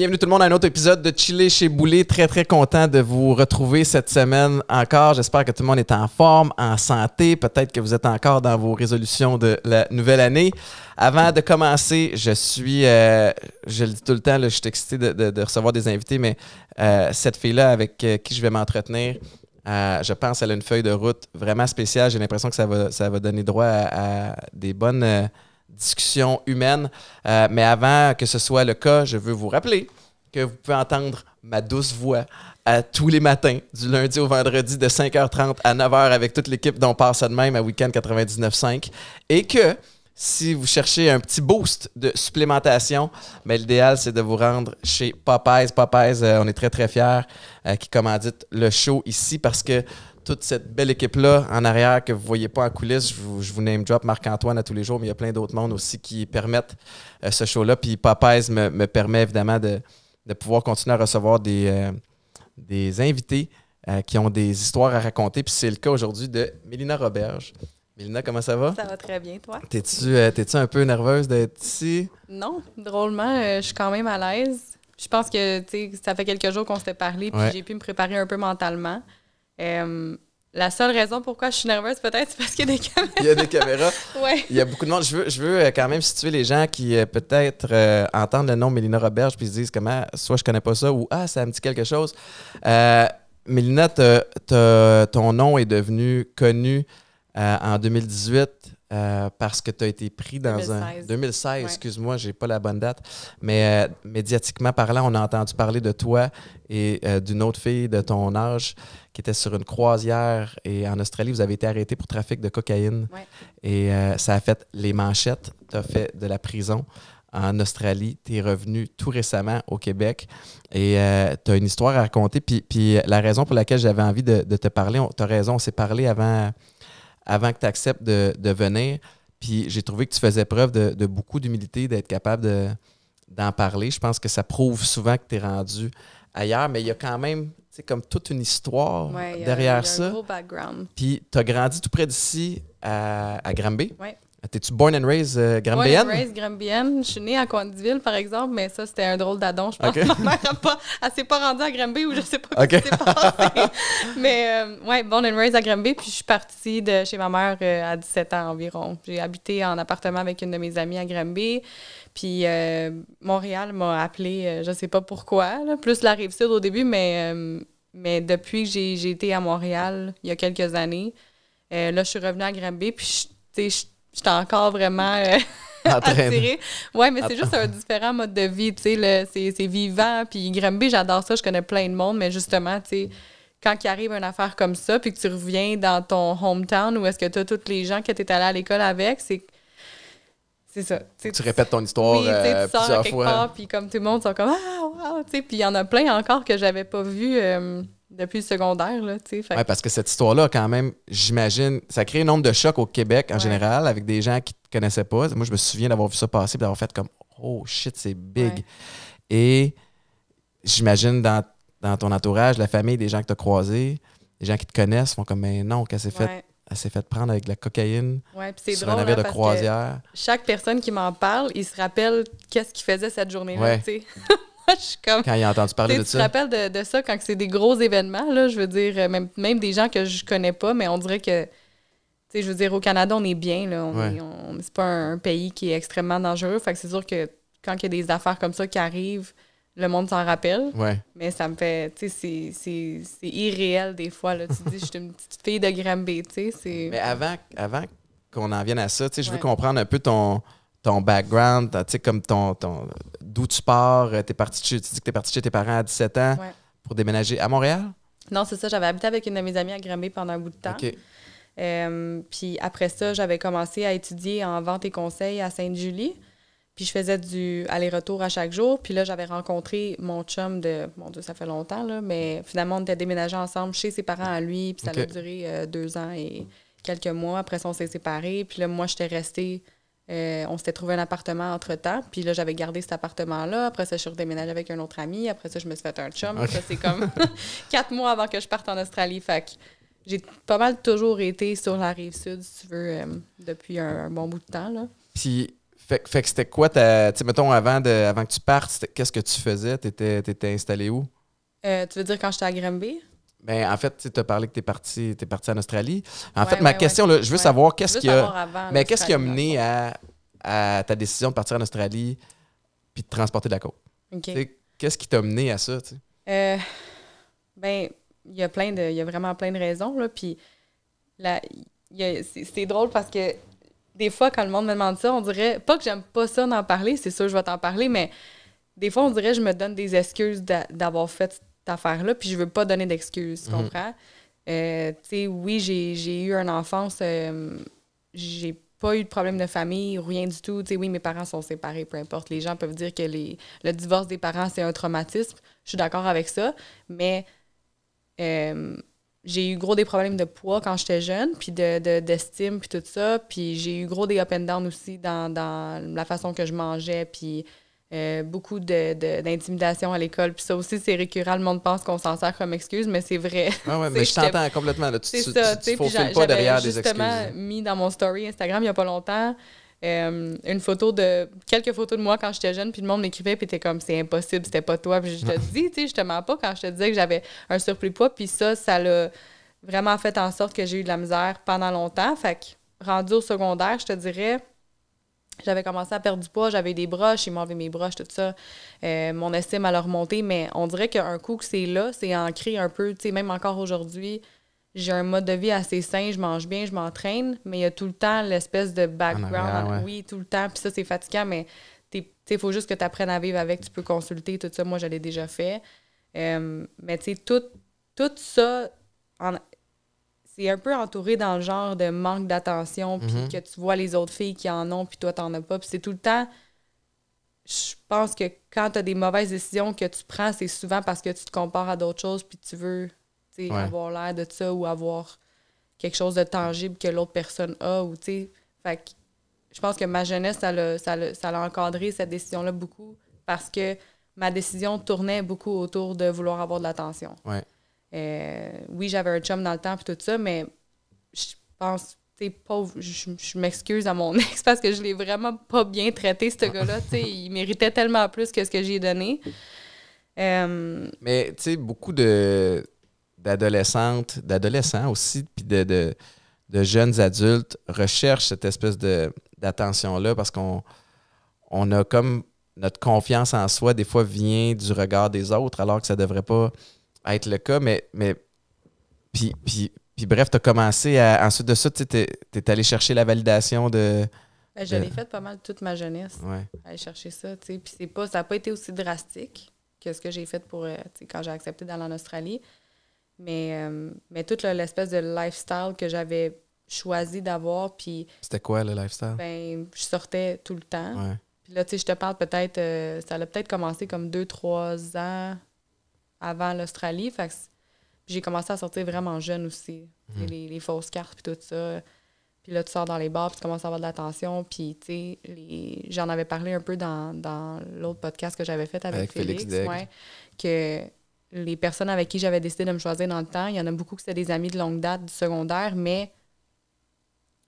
Bienvenue tout le monde à un autre épisode de Chile chez Boulet. Très, très content de vous retrouver cette semaine encore. J'espère que tout le monde est en forme, en santé. Peut-être que vous êtes encore dans vos résolutions de la nouvelle année. Avant de commencer, je suis, euh, je le dis tout le temps, je suis excité de, recevoir des invités, mais euh, cette fille-là avec euh, qui je vais m'entretenir, je pense, qu'elle a une feuille de route vraiment spéciale. J'ai l'impression que ça va, donner droit à des bonnes discussion humaine. Euh, mais avant que ce soit le cas, je veux vous rappeler que vous pouvez entendre ma douce voix tous les matins, du lundi au vendredi de 5h30 à 9h avec toute l'équipe dont passe de même à Weekend 99.5. Et que si vous cherchez un petit boost de supplémentation, mais ben, l'idéal, c'est de vous rendre chez Popeyes. Popeyes, euh, on est très, très fiers euh, qui commandite le show ici parce que toute cette belle équipe-là en arrière que vous ne voyez pas en coulisses. Je vous, je name drop Marc-Antoine à tous les jours, mais il y a plein d'autres mondes aussi qui permettent euh, ce show-là. Puis Papaise me, permet évidemment de, pouvoir continuer à recevoir des, euh, des invités euh, qui ont des histoires à raconter. Puis c'est le cas aujourd'hui de Mélina Roberge. Mélina, comment ça va? Ça va très bien, toi. T'es-tu un peu nerveuse d'être ici? Non, drôlement, je suis quand même à l'aise je pense que ça fait quelques jours qu'on s'était parlé, puis j'ai pu me préparer un peu mentalement la seule raison pourquoi je suis nerveuse, peut-être, c'est parce qu'il y a des caméras. Il y a des caméras. ouais. Il y a beaucoup de monde. Je veux, je veux euh, quand même situer les gens qui, euh, peut-être, euh, entendent le nom Mélina Roberge puis se disent comment, soit je connais pas ça ou ah, ça me dit quelque chose. Euh, Mélina, ton nom est devenu connu en 2018 parce que tu as été pris dans un 2016, excuse-moi, j'ai pas la bonne date, mais médiatiquement parlant, on a entendu parler de toi et d'une autre fille de ton âge qui était sur une croisière et en Australie, vous avez été arrêté pour trafic de cocaïne. Et euh, ça a fait les manchettes, tu as fait de la prison en Australie, tu es revenu tout récemment au Québec et euh, tu as une histoire à raconter. Puis, euh, la raison pour laquelle j'avais envie de, te parler, tu as raison, on s'est parlé avant, avant que tu acceptes de, venir. Puis j'ai trouvé que tu faisais preuve de, beaucoup d'humilité, d'être capable de, d'en parler. Je pense que ça prouve souvent que tu es rendu ailleurs, mais il y a quand même c'est comme toute une histoire derrière ça. Puis tu as grandi tout près d'ici à, à Granby. Ah, t'es-tu born and raised euh, Born and raised Grambienne. Je suis née à Condiville, par exemple, mais ça, c'était un drôle d'adon. Je pense que ma mère a pas, s'est pas rendue à Granby ou je sais pas ce qui s'est passé. mais oui, euh, ouais, born and raised à Granby. Puis je suis partie de chez ma mère euh, à 17 ans environ. J'ai habité en appartement avec une de mes amies à Granby. Puis euh, Montréal m'a appelée, je sais pas pourquoi, plus la rive sud au début, mais, mais depuis que j'ai été à Montréal il y a quelques années, là, je suis revenue à Granby. Puis je j'étais encore vraiment euh, attirée. Ouais, mais c'est juste un différent mode de vie, c'est vivant. Puis Grimby, j'adore ça, je connais plein de monde, mais justement, tu quand il arrive une affaire comme ça, puis que tu reviens dans ton hometown où est-ce que tu as tous les gens que tu es allé à l'école avec, c'est c'est ça. Tu, répètes ton histoire tu euh, sors plusieurs quelque fois. puis comme tout le monde, sont comme « Ah, wow! » Puis il y en a plein encore que j'avais pas vu. Euh, depuis le secondaire. Là, sais. Oui, parce que cette histoire-là, quand même, j'imagine, ça crée un nombre de chocs au Québec en général, avec des gens qui ne te connaissaient pas. Moi, je me souviens d'avoir vu ça passer et d'avoir fait comme Oh shit, c'est big. Et j'imagine dans, ton entourage, la famille, des gens que tu as croisés, des gens qui te connaissent font comme Mais non, qu'elle s'est faite elle s'est fait prendre avec de la cocaïne sur un navire hein, de croisière. Chaque personne qui m'en parle, il se rappelle qu'est-ce qu'il faisait cette journée-là. tu sais. Quand il a entendu parler de ça. Tu te rappelles de, ça quand c'est des gros événements, là, je veux dire, euh, même, des gens que je connais pas, mais on dirait que. Tu sais, je veux dire, au Canada, on est bien, là. On, c'est pas un, pays qui est extrêmement dangereux. Fait que c'est sûr que quand il y a des affaires comme ça qui arrivent, le monde s'en rappelle. Ouais. Mais ça me fait. Tu sais, c'est, irréel des fois, là. Tu dis, je suis une petite fille de Gramby. tu sais. Mais avant, qu'on en vienne à ça, tu sais, je veux comprendre un peu ton ton background, tu sais, comme ton d'où tu pars, euh, es parti tu dis que tu es parti chez tes parents à 17 ans pour déménager à Montréal? Non, c'est ça. J'avais habité avec une de mes amies à Granby pendant un bout de temps. Euh, puis après ça, j'avais commencé à étudier en vente et conseil à Sainte-Julie. Puis je faisais du aller-retour à chaque jour. Puis là, j'avais rencontré mon chum de. Mon Dieu, ça fait longtemps, là. Mais finalement, on était déménagés ensemble chez ses parents à lui. Puis ça a duré euh, deux ans et quelques mois. Après ça, on s'est séparés. Puis là, moi, j'étais restée euh, on s'était trouvé un appartement entre-temps. Puis là, j'avais gardé cet appartement-là. Après ça, je suis redéménagée avec un autre ami. Après ça, je me suis fait un chum. Ça, c'est comme quatre mois avant que je parte en Australie. Fait j'ai pas mal toujours été sur la rive sud, si tu veux, euh, depuis un, bon bout de temps. Là. Puis, fait, que c'était quoi Tu mettons, avant, de, avant que tu partes, qu'est-ce que tu faisais? T'étais étais installé où? Euh, tu veux dire quand j'étais à Grimby? Ben, en fait, tu as parlé que tu es parti, parti en Australie. En fait, ma question, je veux savoir qu'est-ce qui a, mais qu'est-ce qui a mené à, ta décision de partir en Australie puis de transporter de la côte. Qu'est-ce qui t'a mené à ça? Euh, ben, il y a plein de, il y a vraiment plein de raisons là. Puis là, c'est drôle parce que des fois, quand le monde me demande ça, on dirait pas que j'aime pas ça d'en parler. C'est sûr, que je vais t'en parler, mais des fois, on dirait je me donne des excuses d'avoir fait affaire-là, puis je veux pas donner d'excuses, tu mhm. comprends? Euh, tu sais, oui, j'ai eu une enfance, euh, j'ai pas eu de problème de famille, rien du tout. Tu sais, oui, mes parents sont séparés, peu importe. Les gens peuvent dire que le divorce des parents, c'est un traumatisme. Je suis d'accord avec ça, mais euh, j'ai eu gros des problèmes de poids quand j'étais jeune, puis d'estime, de, puis tout ça. Puis j'ai eu gros des up and down aussi dans, dans la façon que je mangeais, puis euh, beaucoup d'intimidation de, d'intimidation à l'école. Puis ça aussi, c'est récurrent. Le monde pense qu'on s'en sert comme excuse, mais c'est vrai. Ah ouais, mais je t'entends complètement. Là, tu ne pas derrière des excuses. justement mis dans mon story Instagram il n'y a pas longtemps euh, une photo de... quelques photos de moi quand j'étais jeune, puis le monde m'écrivait, puis t'es comme « c'est impossible, c'était pas toi ». Puis je te dis, tu sais, te mens pas quand je te disais que j'avais un surplus de poids. Puis ça, ça l'a vraiment fait en sorte que j'ai eu de la misère pendant longtemps. Fait que rendu au secondaire, je te dirais j'avais commencé à perdre du poids, j'avais des broches, ils m'ont enlevé mes broches, tout ça. Euh, mon estime a remonté, mais on dirait qu'un coup que c'est là, c'est ancré un peu, tu sais, même encore aujourd'hui, j'ai un mode de vie assez sain, je mange bien, je m'entraîne, mais il y a tout le temps l'espèce de background, oui, tout le temps, puis ça, c'est fatigant, mais il faut juste que tu apprennes à vivre avec, tu peux consulter, tout ça, moi, je déjà fait. Euh, mais tu sais, tout, tout ça, en, c'est un peu entouré dans le genre de manque d'attention, puis mhm. que tu vois les autres filles qui en ont, puis toi, t'en as pas. Puis c'est tout le temps. Je pense que quand t'as des mauvaises décisions que tu prends, c'est souvent parce que tu te compares à d'autres choses, puis tu veux avoir l'air de ça ou avoir quelque chose de tangible que l'autre personne a. Ou, fait que, je pense que ma jeunesse, ça l'a, encadré cette décision-là beaucoup parce que ma décision tournait beaucoup autour de vouloir avoir de l'attention. Ouais. Euh, oui, j'avais un chum dans le temps, et tout ça, mais je pense, tu sais, je, m'excuse à mon ex parce que je l'ai vraiment pas bien traité, ce ah. gars-là. il méritait tellement plus que ce que j'ai donné. Euh, mais, tu sais, beaucoup de d'adolescentes, d'adolescents aussi, puis de, jeunes adultes recherchent cette espèce d'attention-là parce qu'on on a comme notre confiance en soi, des fois, vient du regard des autres, alors que ça devrait pas être le cas, mais. mais puis, puis, bref, tu as commencé à. Ensuite de ça, tu es, allé chercher la validation de. Ben, je l'ai fait pas mal toute ma jeunesse. Ouais. Aller chercher ça, tu sais. Puis pas, ça n'a pas été aussi drastique que ce que j'ai fait pour, euh, quand j'ai accepté d'aller en Australie. Mais, euh, mais toute l'espèce de lifestyle que j'avais choisi d'avoir. Puis. C'était quoi le lifestyle? Ben, je sortais tout le temps. Ouais. Puis là, tu sais, je te parle peut-être, euh, ça a peut-être commencé comme deux, trois ans avant l'Australie. j'ai commencé à sortir vraiment jeune aussi. Mhm. Les, fausses cartes, puis tout ça. Puis là, tu sors dans les bars, puis tu commences à avoir de l'attention. Puis, tu j'en avais parlé un peu dans, l'autre podcast que j'avais fait avec, Félix. que les personnes avec qui j'avais décidé de me choisir dans le temps, il y en a beaucoup qui c'est des amis de longue date du secondaire, mais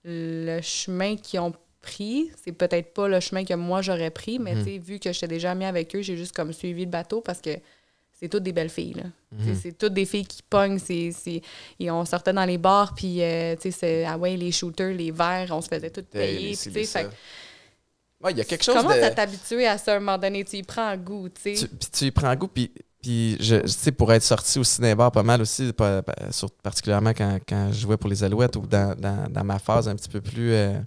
le chemin qu'ils ont pris, c'est peut-être pas le chemin que moi j'aurais pris, mais mhm. tu sais, vu que j'étais déjà amie avec eux, j'ai juste comme suivi le bateau parce que c'est toutes des belles filles. Mhm. C'est toutes des filles qui pognent. Et on sortait dans les bars, puis euh, ah les shooters, les verres, on se faisait tout payer. il y a quelque chose Comment t'as t'habitué à ça à un moment donné? Tu y prends goût, tu y prends goût, puis... je, sais, pour être sorti au cinéma pas mal aussi, particulièrement quand, je jouais pour les Alouettes ou dans, ma phase un petit peu plus, euh,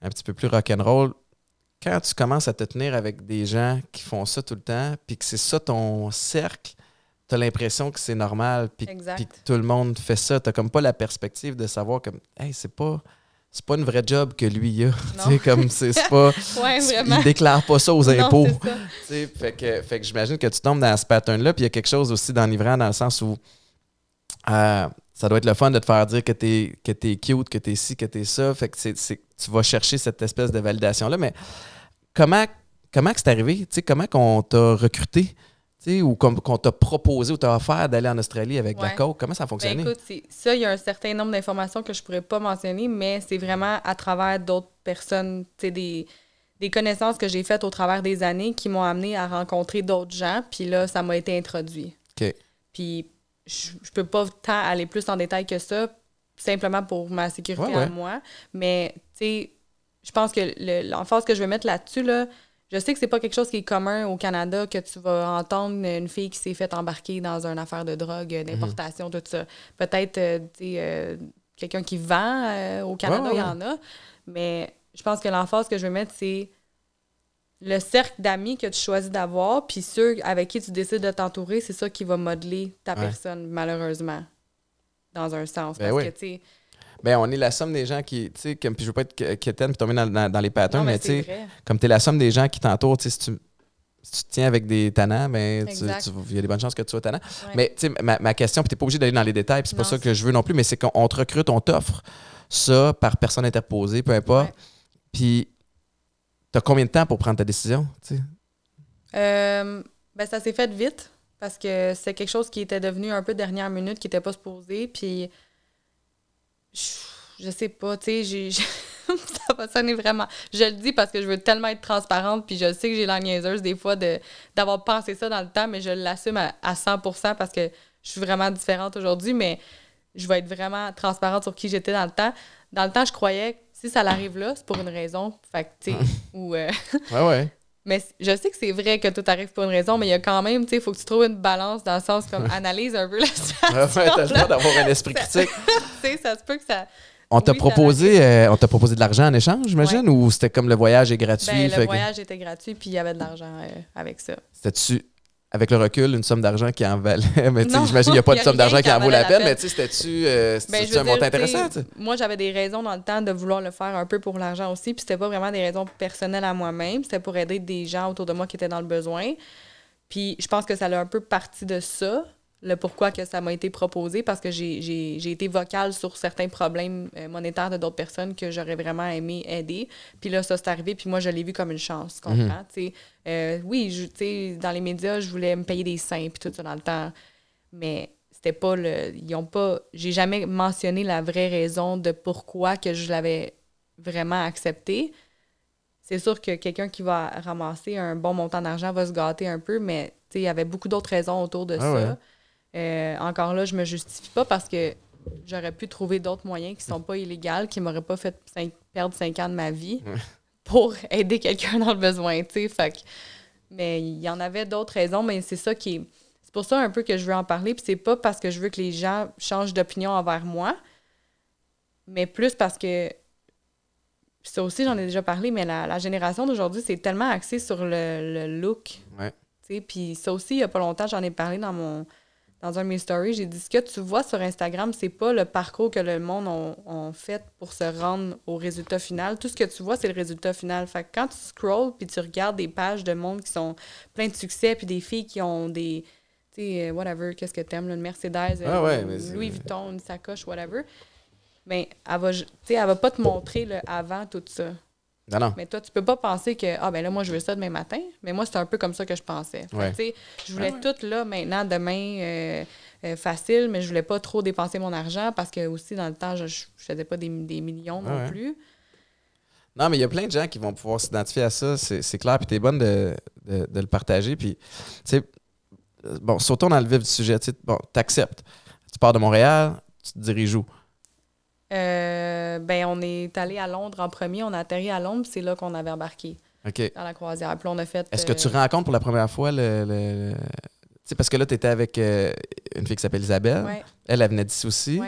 un petit peu plus rock'n'roll, quand tu commences à te tenir avec des gens qui font ça tout le temps, puis que c'est ça ton cercle, t'as l'impression que c'est normal, puis que tout le monde fait ça. T'as comme pas la perspective de savoir comme, hey, c'est pas c'est pas une vraie job que lui a. T'sais, comme c'est pas. déclare pas ça aux impôts. fait que, j'imagine que tu tombes dans ce pattern-là. Puis il y a quelque chose aussi d'enivrant dans le sens où euh, ça doit être le fun de te faire dire que t'es que es cute, que t'es ci, que t'es ça. Fait que tu vas chercher cette espèce de validation-là. Mais comment comment c'est arrivé? sais comment qu'on t'a recruté? ou ou qu'on qu t'a proposé ou t'a offert d'aller en Australie avec la Coke? Comment ça a ben, fonctionné? écoute, ça, il y a un certain nombre d'informations que je pourrais pas mentionner, mais c'est vraiment à travers d'autres personnes, des, des connaissances que j'ai faites au travers des années qui m'ont amené à rencontrer d'autres gens. Puis là, ça m'a été introduit. OK. Puis je, ne peux pas tant aller plus en détail que ça, simplement pour ma sécurité à moi. Mais, tu sais, je pense que l'emphase que je vais mettre là-dessus, là je sais que c'est pas quelque chose qui est commun au Canada que tu vas entendre une fille qui s'est faite embarquer dans une affaire de drogue, euh, d'importation, mhm. tout ça. Peut-être euh, euh, quelqu'un qui vend au Canada, il y en a. Mais je pense que l'emphase que je veux mettre, c'est le cercle d'amis que tu choisis d'avoir, puis ceux avec qui tu décides de t'entourer, c'est ça qui va modeler ta personne, malheureusement, dans un sens. Ben parce que, tu sais, ben on est la somme des gens qui, tu puis je veux pas être quétaine puis tomber dans, dans, les patins mais, tu comme tu la somme des gens qui t'entourent, tu si tu, te tiens avec des tannants, ben, il y a des bonnes chances que tu sois tannant. Mais tu ma, question, puis tu n'es pas obligé d'aller dans les détails, puis c'est pas ça que je veux non plus, mais c'est qu'on te recrute, on t'offre ça par personne interposée, peu importe. Puis, tu as combien de temps pour prendre ta décision? Euh, ben, ça s'est fait vite parce que c'est quelque chose qui était devenu un peu dernière minute, qui n'était pas supposé. Puis, je sais pas, tu sais, ça va sonner vraiment. Je le dis parce que je veux tellement être transparente, puis je sais que j'ai la des fois d'avoir pensé ça dans le temps, mais je l'assume à, 100% parce que je suis vraiment différente aujourd'hui, mais je vais être vraiment transparente sur qui j'étais dans le temps. Dans le temps, je croyais que si ça arrive là, c'est pour une raison. Fait que, tu ou. Euh, ouais, ouais. Mais je sais que c'est vrai que tout arrive pour une raison, mais il y a quand même, tu sais, il faut que tu trouves une balance dans le sens comme analyse un peu la situation. t'as le droit d'avoir un esprit critique. tu sais, ça se peut que ça. On t'a proposé, euh, on proposé de l'argent en échange, j'imagine, ou c'était comme le voyage est gratuit? Ben, le voyage était gratuit, puis il y avait de l'argent euh, avec ça. C'était-tu avec le recul, une somme d'argent qui en valait. Mais j'imagine qu'il n'y a pas de somme d'argent qui en vaut la peine, mais c'était-tu euh, ben, un montant intéressant? Moi, j'avais des raisons dans le temps de vouloir le faire un peu pour l'argent aussi, puis c'était pas vraiment des raisons personnelles à moi-même, c'était pour aider des gens autour de moi qui étaient dans le besoin. Puis je pense que ça a un peu parti de ça, le pourquoi que ça m'a été proposé parce que j'ai été vocale sur certains problèmes euh, monétaires de d'autres personnes que j'aurais vraiment aimé aider. Puis là, ça s'est arrivé, puis moi, je l'ai vu comme une chance, tu comprends? Mm-hmm. Euh, oui, dans les médias, je voulais me payer des seins, puis tout ça dans le temps. Mais c'était pas le. Ils ont pas. J'ai jamais mentionné la vraie raison de pourquoi que je l'avais vraiment accepté. C'est sûr que quelqu'un qui va ramasser un bon montant d'argent va se gâter un peu, mais il y avait beaucoup d'autres raisons autour de ah ça. Euh, encore là, je me justifie pas parce que j'aurais pu trouver d'autres moyens qui sont pas illégaux, qui m'auraient pas fait perdre cinq ans de ma vie pour aider quelqu'un dans le besoin, Mais il y en avait d'autres raisons, mais c'est ça qui C'est pour ça un peu que je veux en parler, puis c'est pas parce que je veux que les gens changent d'opinion envers moi, mais plus parce que... Ça aussi, j'en ai déjà parlé, mais la, génération d'aujourd'hui, c'est tellement axé sur le, look. Ouais. Puis ça aussi, il n'y a pas longtemps, j'en ai parlé dans mon dans un de story j'ai dit ce que tu vois sur Instagram, c'est pas le parcours que le monde a fait pour se rendre au résultat final. Tout ce que tu vois, c'est le résultat final. Fait quand tu scrolls puis tu regardes des pages de monde qui sont plein de succès puis des filles qui ont des tu sais euh, whatever, qu'est-ce que t'aimes, une Mercedes, ah Louis Vuitton, une sacoche, whatever. Mais elle va, elle va pas te montrer le avant tout ça. Mais toi, tu peux pas penser que, ah, ben là, moi, je veux ça demain matin. Mais moi, c'est un peu comme ça que je pensais. je voulais tout là, maintenant, demain, euh, euh, facile, mais je voulais pas trop dépenser mon argent parce que, aussi, dans le temps, je, je faisais pas des, millions non plus. Non, mais il y a plein de gens qui vont pouvoir s'identifier à ça, c'est clair. Puis t'es bonne de, le partager. Puis, tu sais, bon, sautons dans le vif du sujet. Tu bon, t'acceptes. Tu pars de Montréal, tu te diriges où? Euh, ben, on est allé à Londres en premier, on a atterri à Londres, c'est là qu'on avait embarqué dans la croisière. fait. Est-ce que tu euh, rencontres pour la première fois le. parce que là, tu étais avec euh, une fille qui s'appelle Isabelle. Elle, elle venait d'ici aussi.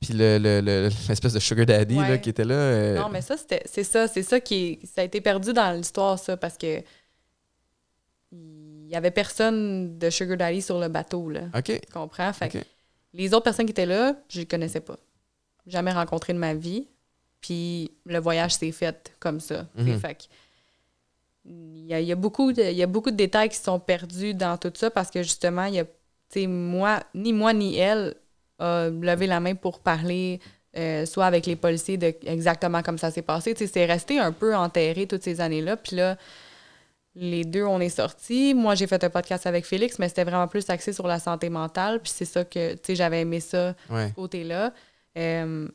Puis l'espèce le, de sugar daddy qui était là. Non, mais ça, c'est ça. C'est ça qui. Ça a été perdu dans l'histoire, ça, parce que. Il y avait personne de sugar daddy sur le bateau, là. OK. Tu comprends? les autres personnes qui étaient là, je les connaissais pas jamais rencontré de ma vie. Puis le voyage s'est fait comme ça. Mhm. il y a, beaucoup de, y a beaucoup de détails qui sont perdus dans tout ça parce que justement, il y a, moi, ni moi ni elle a levé la main pour parler euh, soit avec les policiers de exactement comme ça s'est passé. c'est resté un peu enterré toutes ces années-là. Puis là, les deux, on est sortis. Moi, j'ai fait un podcast avec Félix, mais c'était vraiment plus axé sur la santé mentale. Puis c'est ça que, j'avais aimé ça, ce côté-là. Euh,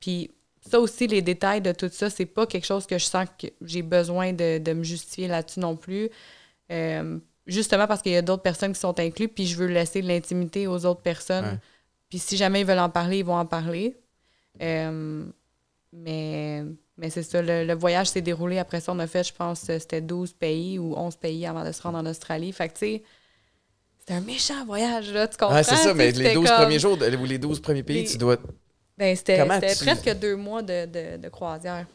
puis ça aussi, les détails de tout ça, c'est pas quelque chose que je sens que j'ai besoin de, me justifier là-dessus non plus. Euh, justement parce qu'il y a d'autres personnes qui sont incluses, puis je veux laisser de l'intimité aux autres personnes. Puis si jamais ils veulent en parler, ils vont en parler. Euh, mais mais c'est ça, le, le voyage s'est déroulé. Après ça, on a fait, je pense, c'était 12 pays ou 11 pays avant de se rendre en Australie. Fait tu sais, c'était un méchant voyage, là, tu comprends? Ah, c'est ça, mais les 12 premiers jours, ou les 12 premiers pays, tu dois. Ben, c'était presque deux mois de, de, de croisière.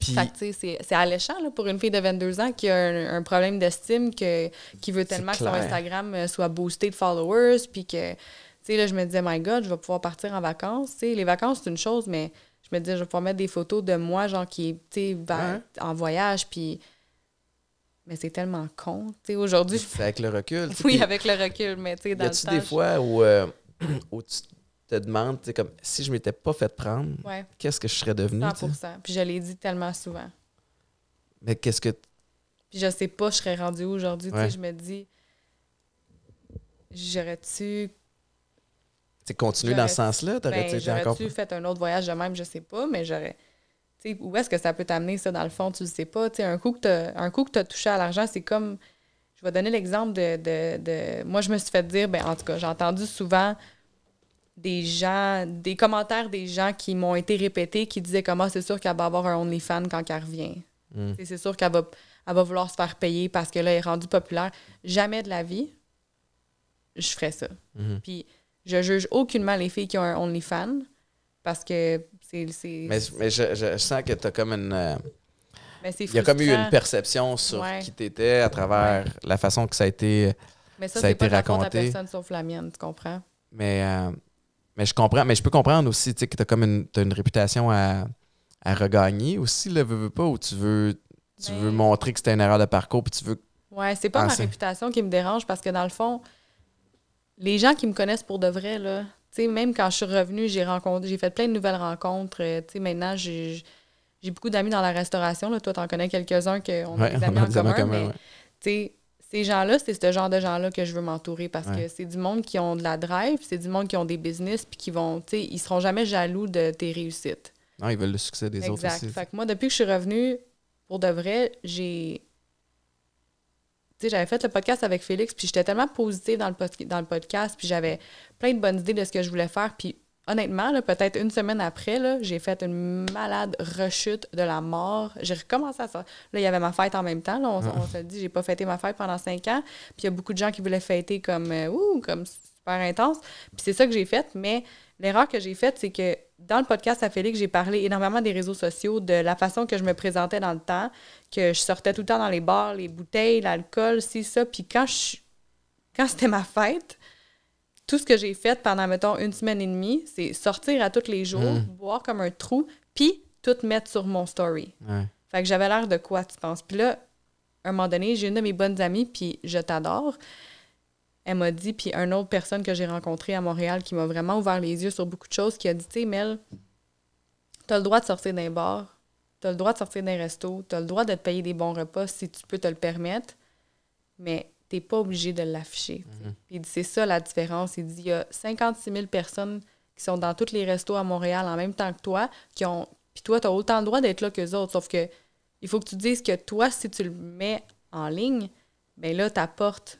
Puis... c'est alléchant là, pour une fille de 22 ans qui a un, problème d'estime, qui veut tellement que son Instagram euh, soit boosté de followers, puis que, tu sais, là, je me disais, my God, je vais pouvoir partir en vacances. sais. les vacances, c'est une chose, mais je me disais, je vais pouvoir mettre des photos de moi, genre, qui est, tu sais, en voyage, puis mais c'est tellement con. Aujourd'hui, je... Avec le recul. Oui, avec le recul, mais tu sais, dans y le des fois euh, où, tu te demandes, comme, si je m'étais pas fait prendre, qu'est-ce que je serais devenu? 100 Puis je l'ai dit tellement souvent. Mais qu'est-ce que... Puis je sais pas, je serais rendue où aujourd'hui, ouais. je me dis, j'aurais-tu... Tu continuer dans ce sens-là? tu ben, encore... fait un autre voyage de même, je sais pas, mais j'aurais où est-ce que ça peut t'amener, ça, dans le fond, tu ne sais pas. un coup que tu as touché à l'argent, c'est comme. Je vais donner l'exemple de, Moi, je me suis fait dire, ben, en tout cas, j'ai entendu souvent des gens, des commentaires des gens qui m'ont été répétés qui disaient comment ah, c'est sûr qu'elle va avoir un OnlyFans quand elle revient. Hmm. C'est sûr qu'elle va, vouloir se faire payer parce que là, elle est rendue populaire. Jamais de la vie, je ferais ça. Hmm. Puis je juge aucunement les filles qui ont un OnlyFans parce que mais, je, sens que tu as comme une. Euh, ben, il y a comme eu une perception sur qui tu étais à travers la façon que ça a été, mais ça, a été raconté. personne sauf la mienne, tu comprends? Mais, euh, mais je comprends, mais je peux comprendre aussi que tu as comme une, t'as une réputation à, regagner aussi, le veux, pas, ou tu veux, tu veux ben montrer que c'était une erreur de parcours, puis tu veux. Ouais, c'est pas ma réputation qui me dérange parce que dans le fond, les gens qui me connaissent pour de vrai, là, sais, même quand je suis revenue, j'ai rencontré, j'ai fait plein de nouvelles rencontres. Euh, sais, maintenant, j'ai beaucoup d'amis dans la restauration. Là. Toi, en connais quelques-uns qu'on ont a des amis en commun. mais mais, Ces gens-là, c'est ce genre de gens-là que je veux m'entourer parce que c'est du monde qui ont de la drive, c'est du monde qui ont des business puis qui vont, tu ils seront jamais jaloux de tes réussites. Non, ils veulent le succès des autres aussi. Fait que moi, depuis que je suis revenue, pour de vrai, j'ai j'avais fait le podcast avec Félix, puis j'étais tellement positive dans le, dans le podcast, puis j'avais plein de bonnes idées de ce que je voulais faire. Puis honnêtement, peut-être une semaine après, j'ai fait une malade rechute de la mort. J'ai recommencé à ça. Là, il y avait ma fête en même temps. on, ah. se dit, j'ai pas fêté ma fête pendant cinq ans. Puis il y a beaucoup de gens qui voulaient fêter comme, euh, ouh, comme intense. Puis c'est ça que j'ai fait, mais l'erreur que j'ai faite, c'est que dans le podcast à Félix, j'ai parlé énormément des réseaux sociaux, de la façon que je me présentais dans le temps, que je sortais tout le temps dans les bars, les bouteilles, l'alcool, c'est ça. Puis quand, quand c'était ma fête, tout ce que j'ai fait pendant, mettons, une semaine et demie, c'est sortir à tous les jours, hmm. boire comme un trou, puis tout mettre sur mon story. Fait que j'avais l'air de quoi, tu penses? Puis là, à un moment donné, j'ai une de mes bonnes amies, puis je t'adore elle m'a dit, puis une autre personne que j'ai rencontrée à Montréal qui m'a vraiment ouvert les yeux sur beaucoup de choses, qui a dit, tu sais, Mel, t'as le droit de sortir d'un bar, t'as le droit de sortir d'un resto, t'as le droit de te payer des bons repas si tu peux te le permettre, mais t'es pas obligé de l'afficher. Mhm. Il dit, c'est ça la différence. Il dit, il y a 56 000 personnes qui sont dans tous les restos à Montréal en même temps que toi, qui ont... Puis toi, t'as autant le droit d'être là les autres, sauf que il faut que tu dises que toi, si tu le mets en ligne, ben là, porte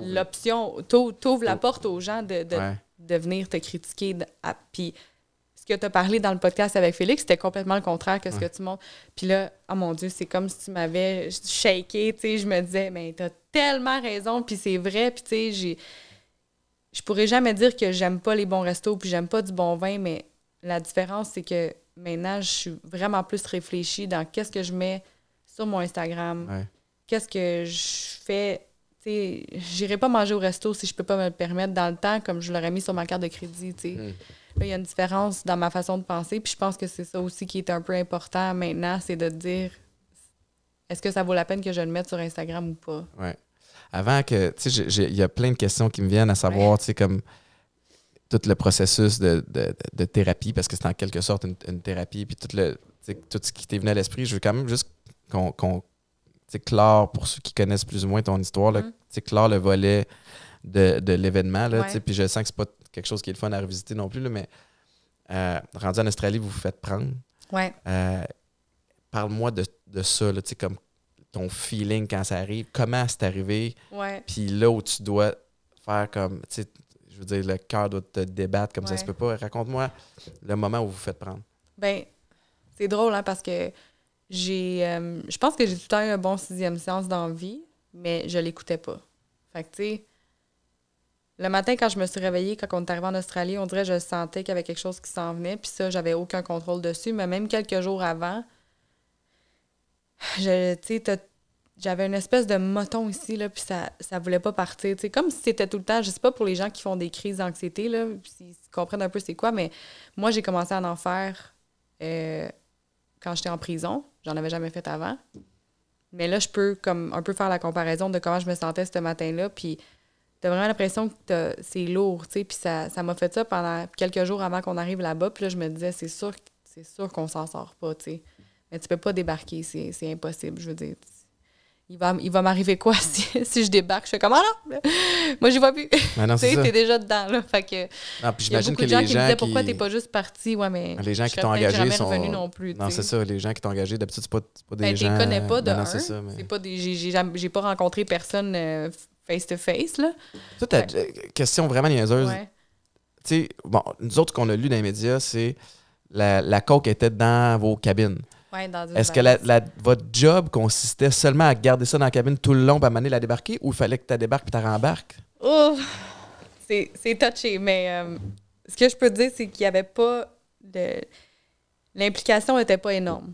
l'option, t'ouvres la porte aux gens de, de, venir te critiquer. puis ce que tu as parlé dans le podcast avec Félix, c'était complètement le contraire que ce que tu montres. Puis là, oh mon Dieu, c'est comme si tu m'avais shaké, tu sais, je me disais, mais t'as tellement raison, puis c'est vrai, puis tu sais, Je pourrais jamais dire que j'aime pas les bons restos, puis j'aime pas du bon vin, mais la différence, c'est que maintenant, je suis vraiment plus réfléchie dans qu'est-ce que je mets sur mon Instagram, qu'est-ce que je fais sais, j'irai pas manger au resto si je peux pas me le permettre dans le temps, comme je l'aurais mis sur ma carte de crédit, hmm. il y a une différence dans ma façon de penser, puis je pense que c'est ça aussi qui est un peu important maintenant, c'est de dire est-ce que ça vaut la peine que je le mette sur Instagram ou pas? Ouais. Avant que, tu sais, il y a plein de questions qui me viennent à savoir, comme tout le processus de, thérapie, parce que c'est en quelque sorte une, thérapie, puis tout, le, tout ce qui t'est venu à l'esprit, je veux quand même juste qu'on c'est clair pour ceux qui connaissent plus ou moins ton histoire, mm. C'est clair le volet de, de l'événement. Puis je sens que c'est pas quelque chose qui est le fun à revisiter non plus, mais euh, rendu en Australie, vous vous faites prendre. Euh, parle-moi de, de, ça, là, comme ton feeling quand ça arrive, comment c'est arrivé, puis là où tu dois faire comme, je veux dire, le cœur doit te débattre comme ça ça se peut pas. Raconte-moi le moment où vous vous faites prendre. Ben, c'est drôle, hein, parce que j'ai, euh, je pense que j'ai tout le temps eu un bon sixième sens dans vie, mais je l'écoutais pas. Fait que, tu sais, le matin, quand je me suis réveillée, quand on est arrivé en Australie, on dirait que je sentais qu'il y avait quelque chose qui s'en venait, puis ça, j'avais aucun contrôle dessus, mais même quelques jours avant, je, tu j'avais une espèce de moton ici, là, puis ça, ça voulait pas partir. sais comme si c'était tout le temps, je sais pas pour les gens qui font des crises d'anxiété, là, s'ils comprennent un peu c'est quoi, mais moi, j'ai commencé à en faire euh, quand j'étais en prison. J'en avais jamais fait avant. Mais là, je peux comme un peu faire la comparaison de comment je me sentais ce matin-là. Puis t'as vraiment l'impression que c'est lourd, tu sais. Puis ça, ça m'a fait ça pendant quelques jours avant qu'on arrive là-bas. Puis là, je me disais, c'est sûr, c'est sûr qu'on s'en sort pas, tu sais. Mais tu peux pas débarquer, c'est impossible. Je veux dire, il va, va m'arriver quoi si, si, je débarque? Je fais comme, là ah moi, je vois plus. tu sais, t'es déjà dedans, là. Ah, y a beaucoup de gens qui me disaient, pourquoi t'es pas juste parti? Ouais, les gens qui t'ont engagé sont... non plus. Non, c'est ça, les gens qui t'ont engagé, d'habitude, c'est pas, pas des ben, gens... connais pas euh, de non, c'est pas des... J'ai pas rencontré personne euh, face-to-face, là. Ça, euh, Question vraiment niaiseuse. Tu sais, bon, nous autres, qu'on a lu dans les médias, c'est la, la coke était dans vos cabines. Est-ce que votre job consistait seulement à garder ça dans la cabine tout le long, pour à la débarquer, ou il fallait que tu débarques puis tu rembarques? C'est touché, mais euh, ce que je peux te dire, c'est qu'il n'y avait pas de. L'implication n'était pas énorme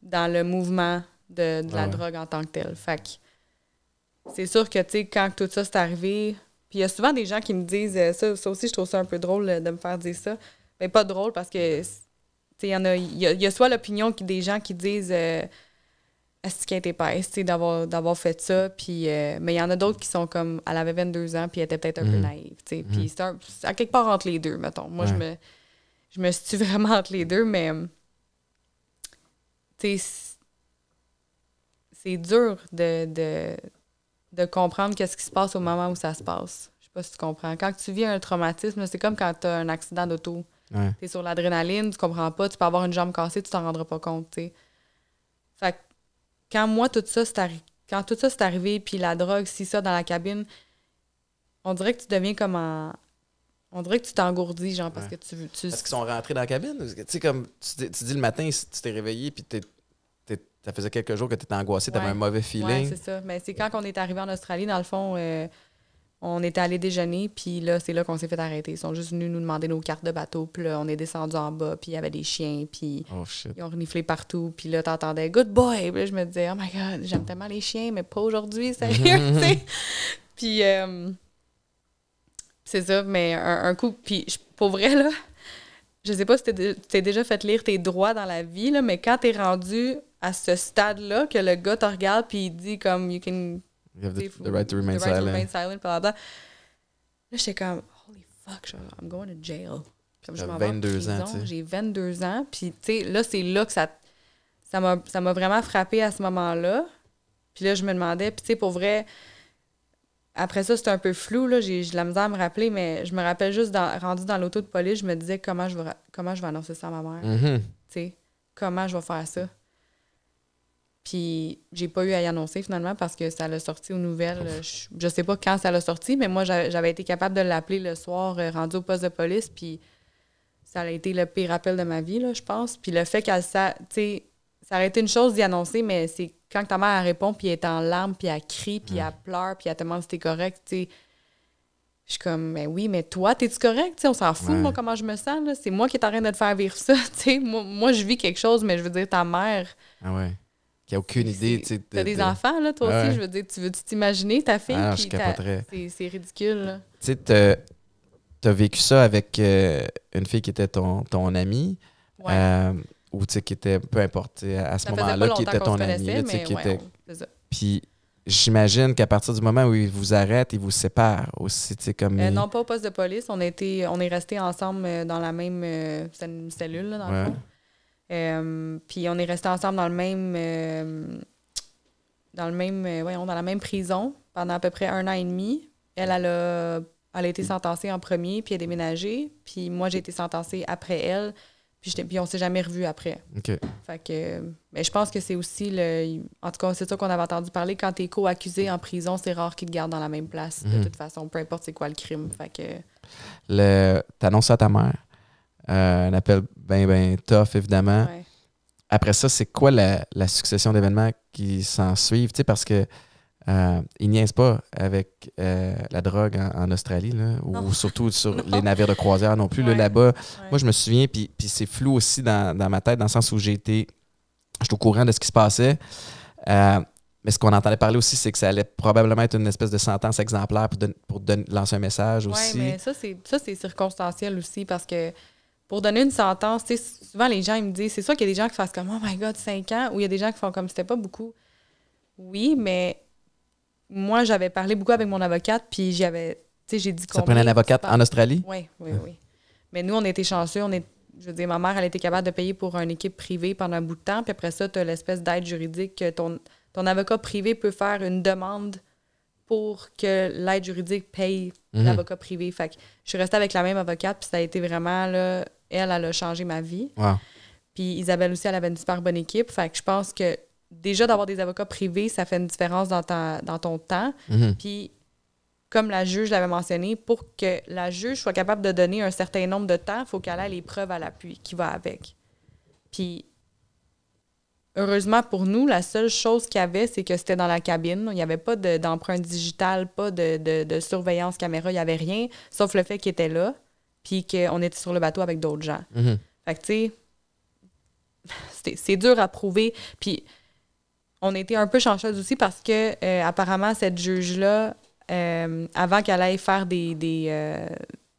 dans le mouvement de, la drogue en tant que telle. Fait c'est sûr que, tu sais, quand tout ça s'est arrivé, puis il y a souvent des gens qui me disent, euh, ça, ça aussi, je trouve ça un peu drôle euh, de me faire dire ça. Mais pas drôle parce que il y, a, soit l'opinion des gens qui disent euh, est-ce qu'elle est épaisse d'avoir fait ça. Puis, euh, mais il y en a d'autres qui sont comme elle avait 22 ans, puis elle était peut-être un peu mhm. naïve. Puis mhm. c'est quelque part entre les deux, mettons. Moi, je, me, je me situe vraiment entre les deux, mais hum, c'est dur de, de, comprendre qu'est-ce qui se passe au moment où ça se passe. Je sais pas si tu comprends. Quand tu vis un traumatisme, c'est comme quand tu as un accident d'auto. Ouais. Tu es sur l'adrénaline, tu comprends pas, tu peux avoir une jambe cassée, tu t'en rendras pas compte, tu Fait que quand moi, tout ça, c'est quand tout ça, c'est arrivé, puis la drogue, si ça, dans la cabine, on dirait que tu deviens comme un... On dirait que tu t'engourdis, genre, parce que tu veux. Tu... qu'ils sont rentrés dans la cabine? Tu sais, comme tu, tu dis le matin, tu t'es réveillé, puis ça faisait quelques jours que tu étais angoissé, tu avais un mauvais feeling. Ouais, c'est ça. Mais c'est quand on est arrivé en Australie, dans le fond, euh, on était allé déjeuner, puis là, c'est là qu'on s'est fait arrêter. Ils sont juste venus nous demander nos cartes de bateau, puis là, on est descendu en bas, puis il y avait des chiens, puis oh, ils ont reniflé partout, puis là, t'entendais « Good boy! » Puis là, je me disais « Oh my God, j'aime tellement les chiens, mais pas aujourd'hui, sérieux! » Puis euh, c'est ça, mais un, coup, puis pour vrai, là, je sais pas si t'es déjà fait lire tes droits dans la vie, là, mais quand t'es rendu à ce stade-là, que le gars te regarde, puis il dit comme « You can You have the, right to remain silent. Là, j'étais comme, holy fuck, I'm going to jail. 22 ans, J'ai 22 ans. Puis, tu sais, là, c'est là que ça m'a, ça vraiment frappé à ce moment-là. Puis là, je me demandais, puis tu sais, pour vrai, après ça, c'était un peu flou, là, j'ai, de la misère à me rappeler, mais je me rappelle juste, dans, rendu dans l'auto de police, je me disais comment je vais, comment je vais annoncer ça à ma mère. Mm-hmm. Tu sais, comment je vais faire ça. Puis j'ai pas eu à y annoncer finalement parce que ça l'a sorti aux nouvelles. Je, sais pas quand ça l'a sorti, mais moi j'avais été capable de l'appeler le soir euh, rendu au poste de police. Puis ça a été le pire appel de ma vie, là, je pense. Puis le fait qu'elle ça, tu sais, ça aurait été une chose d'y annoncer, mais c'est quand ta mère répond, puis elle est en larmes, puis elle crie, puis elle hum. pleure, puis elle te demande si t'es correct, tu sais. Je suis comme, mais ben oui, mais toi, t'es-tu correct? on s'en fout, moi, comment je me sens. C'est moi qui est en train de te faire vivre ça. tu Moi, moi, je vis quelque chose, mais je veux dire, ta mère. Ah ouais qui a aucune idée. Tu as des enfants, là, toi aussi, je veux dire, tu veux tu t'imaginer ta fille? Ah, c'est ridicule. Tu sais, tu as vécu ça avec euh, une fille qui était ton, ton amie. Euh, ou qui était, peu importe, à ce moment-là, qui était ton amie. Puis j'imagine qu'à partir du moment où ils vous arrêtent, ils vous séparent aussi, comme... Euh, non, pas au poste de police. On, était, on est resté ensemble dans la même... cellule, là, dans euh, puis on est resté ensemble dans le même. Euh, dans le même. Euh, dans la même prison pendant à peu près un an et demi. Elle, elle a, été sentencée en premier, puis elle a déménagé. Puis moi, j'ai été sentencée après elle. Puis, puis on s'est jamais revus après. Mais je pense que c'est aussi le. En tout cas, c'est ça qu'on avait entendu parler. Quand t'es co-accusé en prison, c'est rare qu'ils te gardent dans la même place, de mhm. toute façon, peu importe c'est quoi le crime. Fait que. Le... T'annonces à ta mère euh, un appel bien, bien tough, évidemment. Après ça, c'est quoi la, succession d'événements qui s'en suivent? parce que euh, ils niaisent pas avec euh, la drogue en, Australie, ou surtout sur les navires de croisière non plus. Là-bas, moi, je me souviens, puis, c'est flou aussi dans, ma tête, dans le sens où j'étais, J'étais au courant de ce qui se passait. Euh, mais ce qu'on entendait parler aussi, c'est que ça allait probablement être une espèce de sentence exemplaire pour, pour lancer un message aussi. Oui, mais ça, c'est circonstanciel aussi parce que pour donner une sentence, souvent les gens me disent, c'est sûr qu'il y a des gens qui fassent comme Oh my God, 5 ans, ou il y a des gens qui font comme c'était pas beaucoup. Oui, mais moi, j'avais parlé beaucoup avec mon avocate, puis j'avais, tu sais, j'ai dit Ça prenait un avocate en Australie? Oui, oui, oui. Mais nous, on était chanceux, on est, je veux dire, ma mère, elle était capable de payer pour une équipe privée pendant un bout de temps, puis après ça, tu as l'espèce d'aide juridique. Ton, ton avocat privé peut faire une demande pour que l'aide juridique paye mhm. l'avocat privé. Fait que je suis restée avec la même avocate, puis ça a été vraiment là, elle, elle a changé ma vie. Puis Isabelle aussi, elle avait une super bonne équipe. Fait que je pense que déjà d'avoir des avocats privés, ça fait une différence dans, ton temps. Mhm. Puis, comme la juge l'avait mentionné, pour que la juge soit capable de donner un certain nombre de temps, il faut qu'elle ait les preuves à l'appui qui va avec. Puis, heureusement pour nous, la seule chose qu'il y avait, c'est que c'était dans la cabine. Il n'y avait pas de, d'empreinte digitale, pas de, de surveillance caméra, il n'y avait rien, sauf le fait qu'il était là puis qu'on était sur le bateau avec d'autres gens. Mm-hmm. Fait que, tu sais, c'est dur à prouver. Puis, on était un peu chanceuse aussi parce que, euh, apparemment, cette juge-là, euh, avant qu'elle aille faire des, des, euh,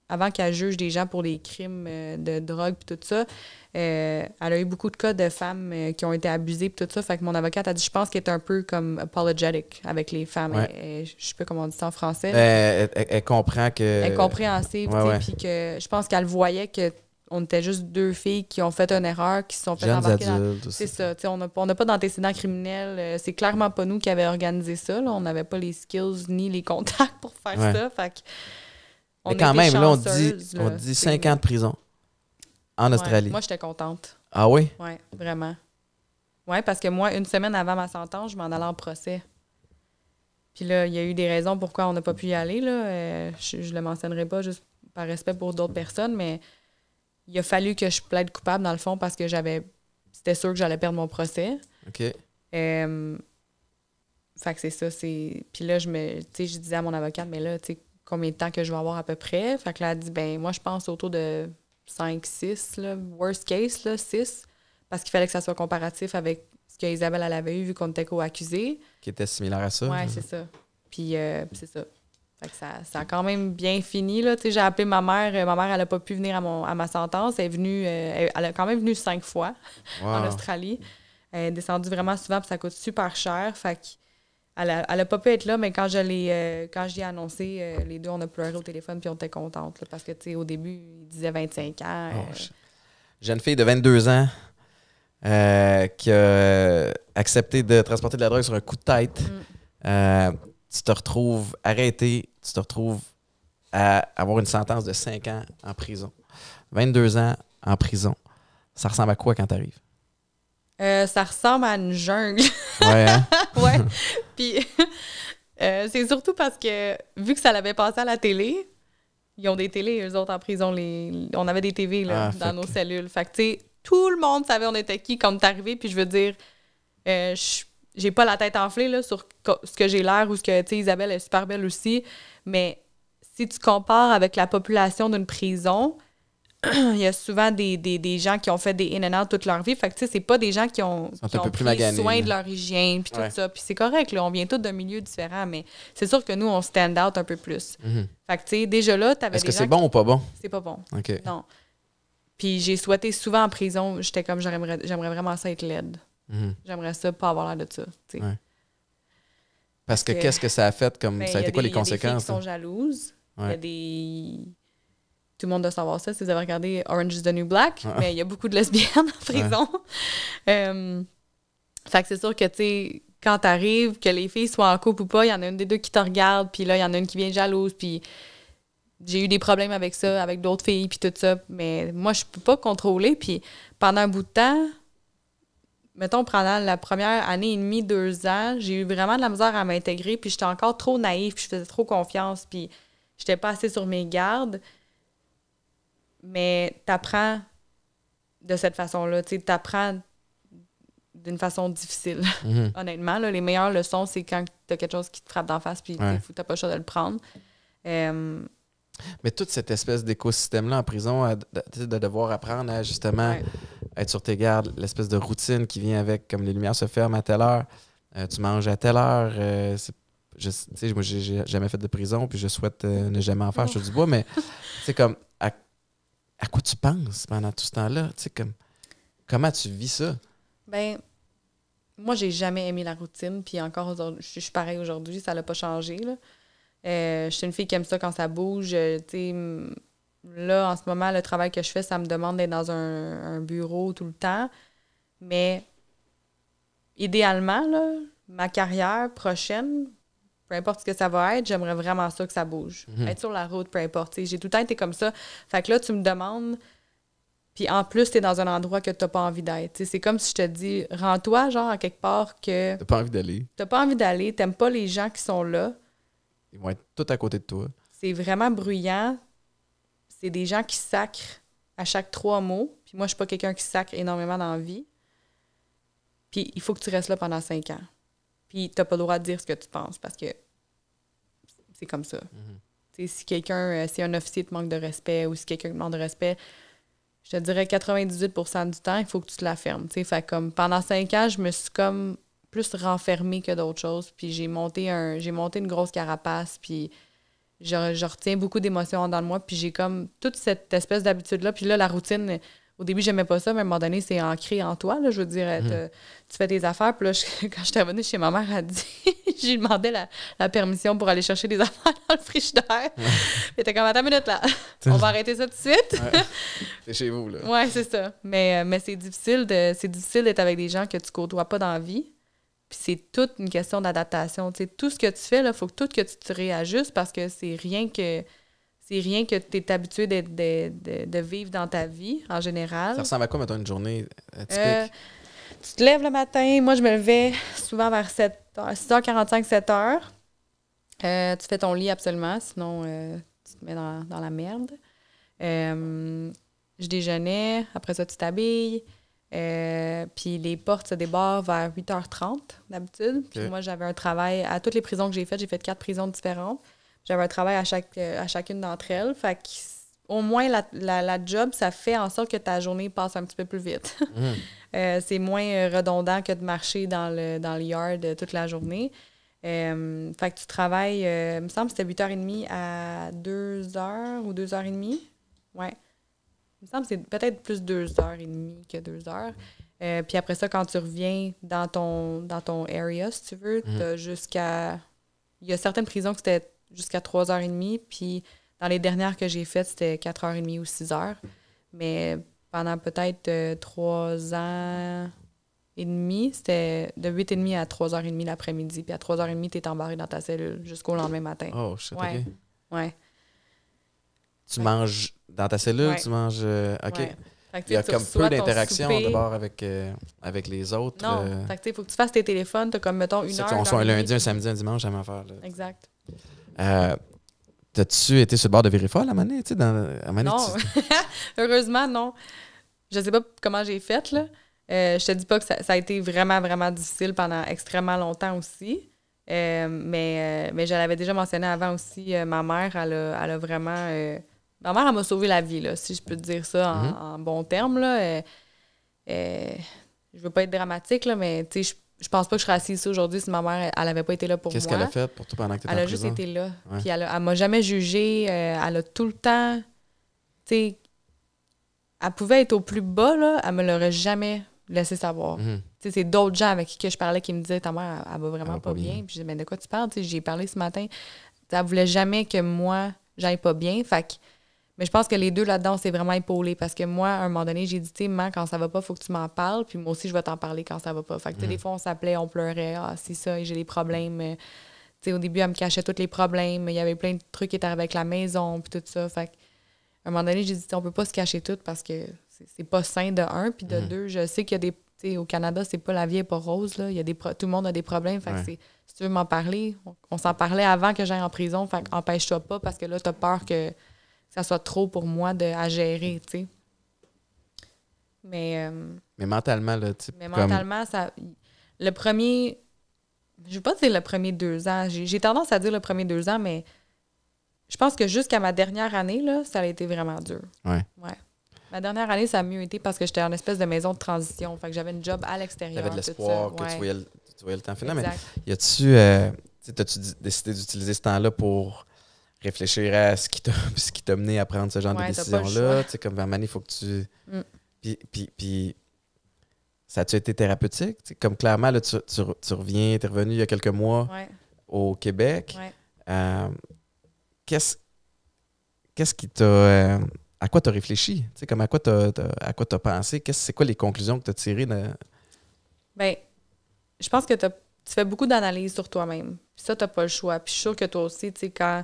avant qu'elle juge des gens pour des crimes euh, de drogue puis tout ça, euh, elle a eu beaucoup de cas de femmes euh, qui ont été abusées puis tout ça. Fait que mon avocate a dit, je pense qu'elle est un peu comme apologetic avec les femmes. Ouais. je sais pas comment on dit ça en français. Elle, comprend que... Elle est compréhensive, puis que je pense qu'elle voyait que on était juste deux filles qui ont fait une erreur, qui se sont fait embarquer C'est ça. on n'a pas d'antécédents criminels. C'est clairement pas nous qui avions organisé ça. On n'avait pas les skills ni les contacts pour faire ça. Fait que quand même, là, on dit, on dit 5 ans de prison en Australie. moi, j'étais contente. Ah oui? Oui, vraiment. Oui, parce que moi, une semaine avant ma sentence, je m'en allais en procès. Puis là, il y a eu des raisons pourquoi on n'a pas pu y aller. Là. Euh, je, le mentionnerai pas juste par respect pour d'autres personnes, mais il a fallu que je plaide coupable, dans le fond, parce que j'avais. C'était sûr que j'allais perdre mon procès. OK. Euh, fait que c'est ça, Puis là, je me. Tu sais, je disais à mon avocate, mais là, tu sais, combien de temps que je vais avoir à peu près. Fait que là, elle dit, ben moi, je pense autour de 5, 6, là, worst case, là, 6, parce qu'il fallait que ça soit comparatif avec ce qu'Isabelle, elle avait eu vu qu'on était co accusé Qui était similaire à ça. Oui, mhm. c'est ça. Euh, puis, c'est ça. Fait que ça, ça, a quand même bien fini. Là. J'ai appelé ma mère. ma mère, elle n'a pas pu venir à, mon, à ma sentence. Elle est venue, euh, elle a quand même venu cinq fois en Australie. Elle est descendue vraiment souvent, puis ça coûte super cher. Fait que elle a, pas pu être là, mais quand je l'ai euh, quand je annoncé, euh, les deux, on a pleuré au téléphone puis on était contentes. parce que, tu sais, au début, il disait 25 ans. Oh, euh. Jeune fille de 22 ans qui a accepté de transporter de la drogue sur un coup de tête. Mm. tu te retrouves arrêtée, tu te retrouves à avoir une sentence de 5 ans en prison. 22 ans en prison. Ça ressemble à quoi quand tu arrives? Euh, ça ressemble à une jungle. Ouais. Hein? ouais. Puis euh, c'est surtout parce que vu que ça l'avait passé à la télé, ils ont des télés, eux autres en prison, on avait des TV là, ah, dans nos cellules. Fait que tu sais, tout le monde savait on était qui quand t'es arrivé. Puis je veux dire, euh, j'ai pas la tête enflée là, sur ce que j'ai l'air ou ce que, tu sais, Isabelle est super belle aussi. Mais si tu compares avec la population d'une prison, il y a souvent des, gens qui ont fait des in and out toute leur vie. Fait que, tu sais, c'est pas des gens qui ont, qui pris soin de leur hygiène, puis tout ça. Puis c'est correct, là, on vient tous d'un milieu différent, mais c'est sûr que nous, on stand out un peu plus. Mhm. Fait que, tu sais, déjà Est-ce que c'est bon ou pas bon? C'est pas bon. OK. Non. Puis j'ai souhaité souvent en prison, j'étais comme, j'aimerais vraiment ça être laide. Mhm. J'aimerais ça pas avoir l'air de ça, tu sais. Parce que, qu'est-ce que ça a fait comme ben, ça a été quoi les conséquences? Il y a des sont hein? jalouses. Il y a des tout le monde doit savoir ça si vous avez regardé Orange is the New Black, ah. mais il y a beaucoup de lesbiennes en prison. Euh, fait que c'est sûr que, tu sais, quand t'arrives, que les filles soient en couple ou pas, il y en a une des deux qui te regarde, puis là, il y en a une qui vient jalouse, puis j'ai eu des problèmes avec ça, avec d'autres filles, puis tout ça. Mais moi, je peux pas contrôler, puis pendant un bout de temps, mettons, pendant la première année et demie, deux ans, j'ai eu vraiment de la misère à m'intégrer, puis j'étais encore trop naïve, puis je faisais trop confiance, puis j'étais pas assez sur mes gardes mais t'apprends de cette façon-là. Tu t'apprends d'une façon difficile, mhm. honnêtement. les meilleures leçons, c'est quand t'as quelque chose qui te frappe d'en face, puis t'as pas le choix de le prendre. Euh, mais toute cette espèce d'écosystème-là en prison, de, devoir apprendre à justement être sur tes gardes, l'espèce de routine qui vient avec, comme les lumières se ferment à telle heure, euh, tu manges à telle heure. Euh, je sais, j'ai jamais fait de prison, puis je souhaite ne jamais en faire. Je suis du bois, mais c'est comme à quoi tu penses pendant tout ce temps-là? Comme, comment tu vis ça? Ben, moi, j'ai jamais aimé la routine. Puis encore, je suis pareil aujourd'hui, ça l'a pas changé. Euh, je suis une fille qui aime ça quand ça bouge. Euh, là, en ce moment, le travail que je fais, ça me demande d'être dans un, bureau tout le temps. Mais idéalement, ma carrière prochaine, peu importe ce que ça va être, j'aimerais vraiment ça que ça bouge. Mhm. Être sur la route, peu importe. J'ai tout le temps été comme ça. Fait que là, tu me demandes, puis en plus, t'es dans un endroit que t'as pas envie d'être. C'est comme si je te dis, rends-toi, genre, à quelque part que. T'as pas envie d'aller. T'as pas envie d'aller, t'aimes pas les gens qui sont là. Ils vont être tout à côté de toi. C'est vraiment bruyant. C'est des gens qui sacrent à chaque trois mots. Puis moi, je suis pas quelqu'un qui sacre énormément dans la vie. Puis il faut que tu restes là pendant cinq ans. Puis t'as pas le droit de dire ce que tu penses parce que c'est comme ça. Mhm. Si quelqu'un, euh, si un officier te manque de respect ou si quelqu'un te manque de respect, je te dirais 98 du temps, il faut que tu te la fermes. Fait comme pendant cinq ans, je me suis comme plus renfermée que d'autres choses. Puis j'ai monté un j'ai monté une grosse carapace. Puis je, retiens beaucoup d'émotions dans moi. Puis j'ai comme toute cette espèce d'habitude-là. Puis là, la routine, au début, j'aimais pas ça, mais à un moment donné, c'est ancré en toi. je veux dire, euh, mhm. tu fais des affaires. Puis là, je, quand j'étais chez ma mère, elle dit j'ai demandé la, permission pour aller chercher des affaires dans le frigidaire. Mais t'es comme attends une minute là. On va arrêter ça tout de suite. C'est chez vous, là. Oui, c'est ça. Mais, euh, mais c'est difficile c'est difficile d'être avec des gens que tu ne côtoies pas dans la vie. Puis c'est toute une question d'adaptation. tout ce que tu fais, il faut que tout que tu réajustes parce que c'est rien que c'est rien que tu es habitué de, vivre dans ta vie en général. Ça ressemble à quoi, mettons, une journée euh, euh, tu te lèves le matin. Moi, je me levais souvent vers 7 6h45, 7h. tu fais ton lit absolument, sinon euh, tu te mets dans, la merde. je déjeunais, après ça, tu t'habilles. puis les portes se débarrent vers 8h30 d'habitude. Puis moi, j'avais un travail à toutes les prisons que j'ai faites. J'ai fait quatre prisons différentes. J'avais un travail à, chaque, euh, à chacune d'entre elles. Fait que, au moins, la, job, ça fait en sorte que ta journée passe un petit peu plus vite. Hmm. Euh, c'est moins euh, redondant que de marcher dans le, dans yard toute la journée. fait que tu travailles, il me semble que c'était 8h30 à 2h ou 2h30. Ouais. Il me semble que c'est peut-être plus 2h30 que 2h. puis après ça, quand tu reviens dans ton, dans ton area, si tu veux, hmm. tu jusqu'à. Il y a certaines prisons que c'était jusqu'à 3h30. Puis dans les dernières que j'ai faites, c'était 4h30 ou 6h. Mais pendant peut-être 3 euh, ans et demi, c'était de 8h30 à 3h30 l'après-midi. Puis à 3h30, tu es embarré dans ta cellule jusqu'au lendemain matin. Oh, je ouais. pas. Ouais. Tu manges dans ta cellule, tu manges... Euh, OK. il y a comme peu d'interaction d'abord avec, euh, avec les autres. Non, euh... il faut que tu fasses tes téléphones, tu as comme, mettons, une heure. On soit un lundi, un samedi, un dimanche, à faire. Exact. Euh, t'as-tu été sur le bord de Vérifol à Mané? Dans, à non, heureusement, non. Je sais pas comment j'ai fait, là. ne euh, je te dis pas que ça, a été vraiment, vraiment difficile pendant extrêmement longtemps aussi. Euh, mais, mais je l'avais déjà mentionné avant aussi, ma mère, elle a, elle a vraiment... ma mère, elle m'a sauvé la vie, là, si je peux te dire ça en, bons termes. Je bon terme. Là. ne je veux pas être dramatique, là, mais je je pense pas que je serais assise aujourd'hui si ma mère, elle n'avait pas été là pour moi. Qu'est-ce qu'elle a fait pour toi pendant que tu étais Elle a juste été là. Puis elle, ne m'a jamais jugée. Euh, elle a tout le temps. Tu sais, elle pouvait être au plus bas, là. Elle me l'aurait jamais laissé savoir. Mhm. Tu sais, c'est d'autres gens avec qui je parlais qui me disaient Ta mère, elle, ne va vraiment pas, bien. Puis je disais Mais ben, de quoi tu parles? Tu sais, j'y ai parlé ce matin. ça ne voulait jamais que moi, j'aille pas bien. Fait que mais je pense que les deux là-dedans, c'est vraiment épaulé parce que moi, à un moment donné, j'ai dit, tu sais, quand ça va pas, faut que tu m'en parles. Puis moi aussi, je vais t'en parler quand ça va pas. Fait que, mm. des fois, on s'appelait, on pleurait. Ah, c'est ça, j'ai des problèmes. Euh, au début, elle me cachait tous les problèmes. Il y avait plein de trucs qui étaient avec la maison, puis tout ça. Fait à un moment donné, j'ai dit, on peut pas se cacher tout parce que c'est pas sain de un. Puis de mm. deux, je sais qu'il y a des. tu sais au Canada, c'est pas la vie est pas rose. Là. Il y a des tout le monde a des problèmes. Fait que si tu veux m'en parler, on, s'en parlait avant que j'aille en prison. Fait qu'empêche-toi pas parce que là, t'as peur que ça soit trop pour moi de, à gérer, tu sais. Mais, euh, mais mentalement, là, tu Mais mentalement, ça, le premier. Je veux pas dire le premier deux ans. J'ai tendance à dire le premier deux ans, mais je pense que jusqu'à ma dernière année, là, ça a été vraiment dur. Ouais. Ouais. Ma dernière année, ça a mieux été parce que j'étais en espèce de maison de transition. Fait que j'avais une job à l'extérieur. de l'espoir que tu, voyais le, temps finalement. Mais y euh, tu As-tu décidé d'utiliser ce temps-là pour réfléchir à ce qui t'a, ce qui t'a mené à prendre ce genre de décision-là. Tu sais, comme, Manny, il faut que tu. Mm. Puis, puis, puis, ça a-tu été thérapeutique? comme clairement, là, tu, tu, reviens, tu es revenu il y a quelques mois au Québec. Euh, qu'est-ce, qu'est-ce qui t'a. Euh, à quoi tu as réfléchi? comme à quoi tu à quoi t'as pensé? Qu'est-ce, c'est quoi les conclusions que tu as tirées? De... Ben, je pense que tu fais beaucoup d'analyses sur toi-même. Puis ça, tu n'as pas le choix. Puis je suis sûr que toi aussi, tu sais, quand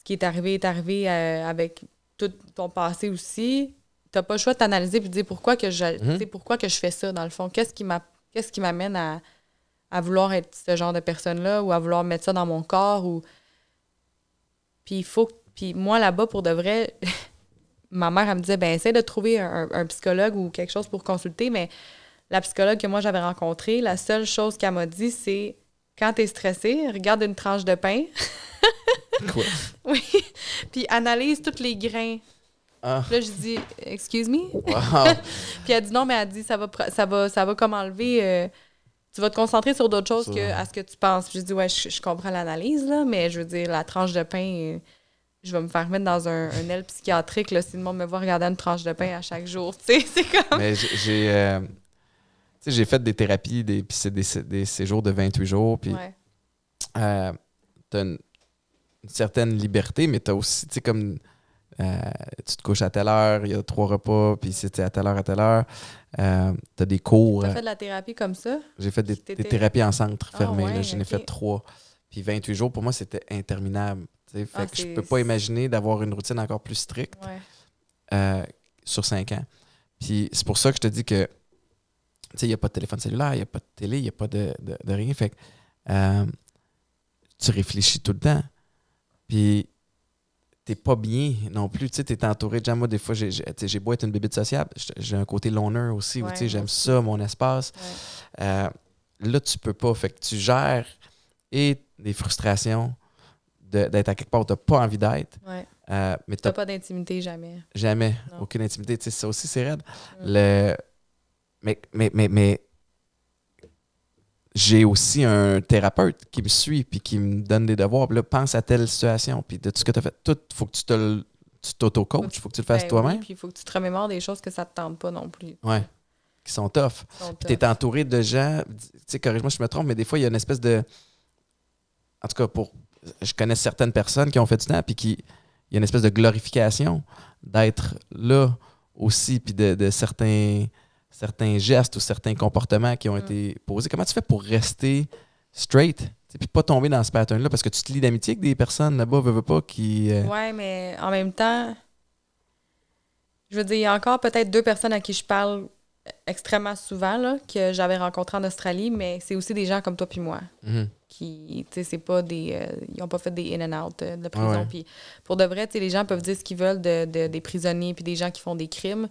ce qui est arrivé est arrivé euh, avec tout ton passé aussi. T'as pas le choix de t'analyser et de dire pourquoi que je mhm. pourquoi que je fais ça dans le fond. Qu'est-ce qui m'amène à, vouloir être ce genre de personne-là ou à vouloir mettre ça dans mon corps ou puis il faut puis moi là-bas pour de vrai ma mère elle me disait ben essaie de trouver un, un, psychologue ou quelque chose pour consulter mais la psychologue que moi j'avais rencontrée la seule chose qu'elle m'a dit c'est quand tu es stressé, regarde une tranche de pain. Quoi? Oui. Puis analyse tous les grains. Ah. Là, je dis, excuse me. puis elle dit non, mais elle dit, ça va, ça va, ça va comme enlever. Euh, tu vas te concentrer sur d'autres choses que à ce que tu penses. Puis je dis, ouais, je, comprends l'analyse, là, mais je veux dire, la tranche de pain, euh, je vais me faire mettre dans un, aile psychiatrique, là, si le monde me voit regarder une tranche de pain à chaque jour. Tu sais, c'est comme. Mais j'ai. Euh, sais, j'ai fait des thérapies, des, puis c'est des, des, séjours de 28 jours, puis euh, t'as une, certaine liberté, mais t'as aussi, tu sais, comme euh, tu te couches à telle heure, il y a trois repas, puis c'était à telle heure, à telle heure. Euh, t'as des cours. T'as fait de la thérapie comme ça? J'ai fait des, thérapies en centre ah, fermé, j'en ai fait trois. Puis 28 jours, pour moi, c'était interminable. Fait ah, que je peux pas imaginer d'avoir une routine encore plus stricte sur cinq ans. Puis c'est pour ça que je te dis que il n'y a pas de téléphone cellulaire, il n'y a pas de télé, il n'y a pas de, rien. Fait euh, tu réfléchis tout le temps. Puis, t'es pas bien non plus. Tu es entouré de gens. Moi, des fois, j'ai, beau être une bébite sociable, j'ai un côté loner aussi, tu où j'aime ça, mon espace. Euh, là, tu peux pas. Fait que tu gères et des frustrations d'être à quelque part où tu n'as pas envie d'être. Euh, mais tu n'as pas d'intimité jamais. Jamais. Aucune intimité. C'est ça aussi, c'est raide. Mm. Le mais, mais, mais, mais j'ai aussi un thérapeute qui me suit puis qui me donne des devoirs. Puis là, pense à telle situation. Puis de tout ce que tu as fait, tout, faut que tu te tu t'auto-coaches, il faut que tu le fasses ben toi-même. puis il faut que tu te remémores des choses que ça ne te tente pas non plus. Oui, qui sont tough. Tu es entouré de gens, tu sais, corrige-moi si je me trompe, mais des fois, il y a une espèce de. En tout cas, pour je connais certaines personnes qui ont fait du temps, puis qui. Il y a une espèce de glorification d'être là aussi, puis de, de certains certains gestes ou certains comportements qui ont mm. été posés. Comment tu fais pour rester straight? Puis pas tomber dans ce pattern-là parce que tu te lis d'amitié avec des personnes là-bas, veux, veux pas, qui. Euh, ouais, mais en même temps, je veux dire, il y a encore peut-être deux personnes à qui je parle extrêmement souvent là, que j'avais rencontré en Australie, mais c'est aussi des gens comme toi puis moi. Mhm. Qui, tu sais, c'est pas des. Euh, ils ont pas fait des in and out de ah prison. Puis pour de vrai, tu sais, les gens peuvent dire ce qu'ils veulent de, des prisonniers puis des gens qui font des crimes,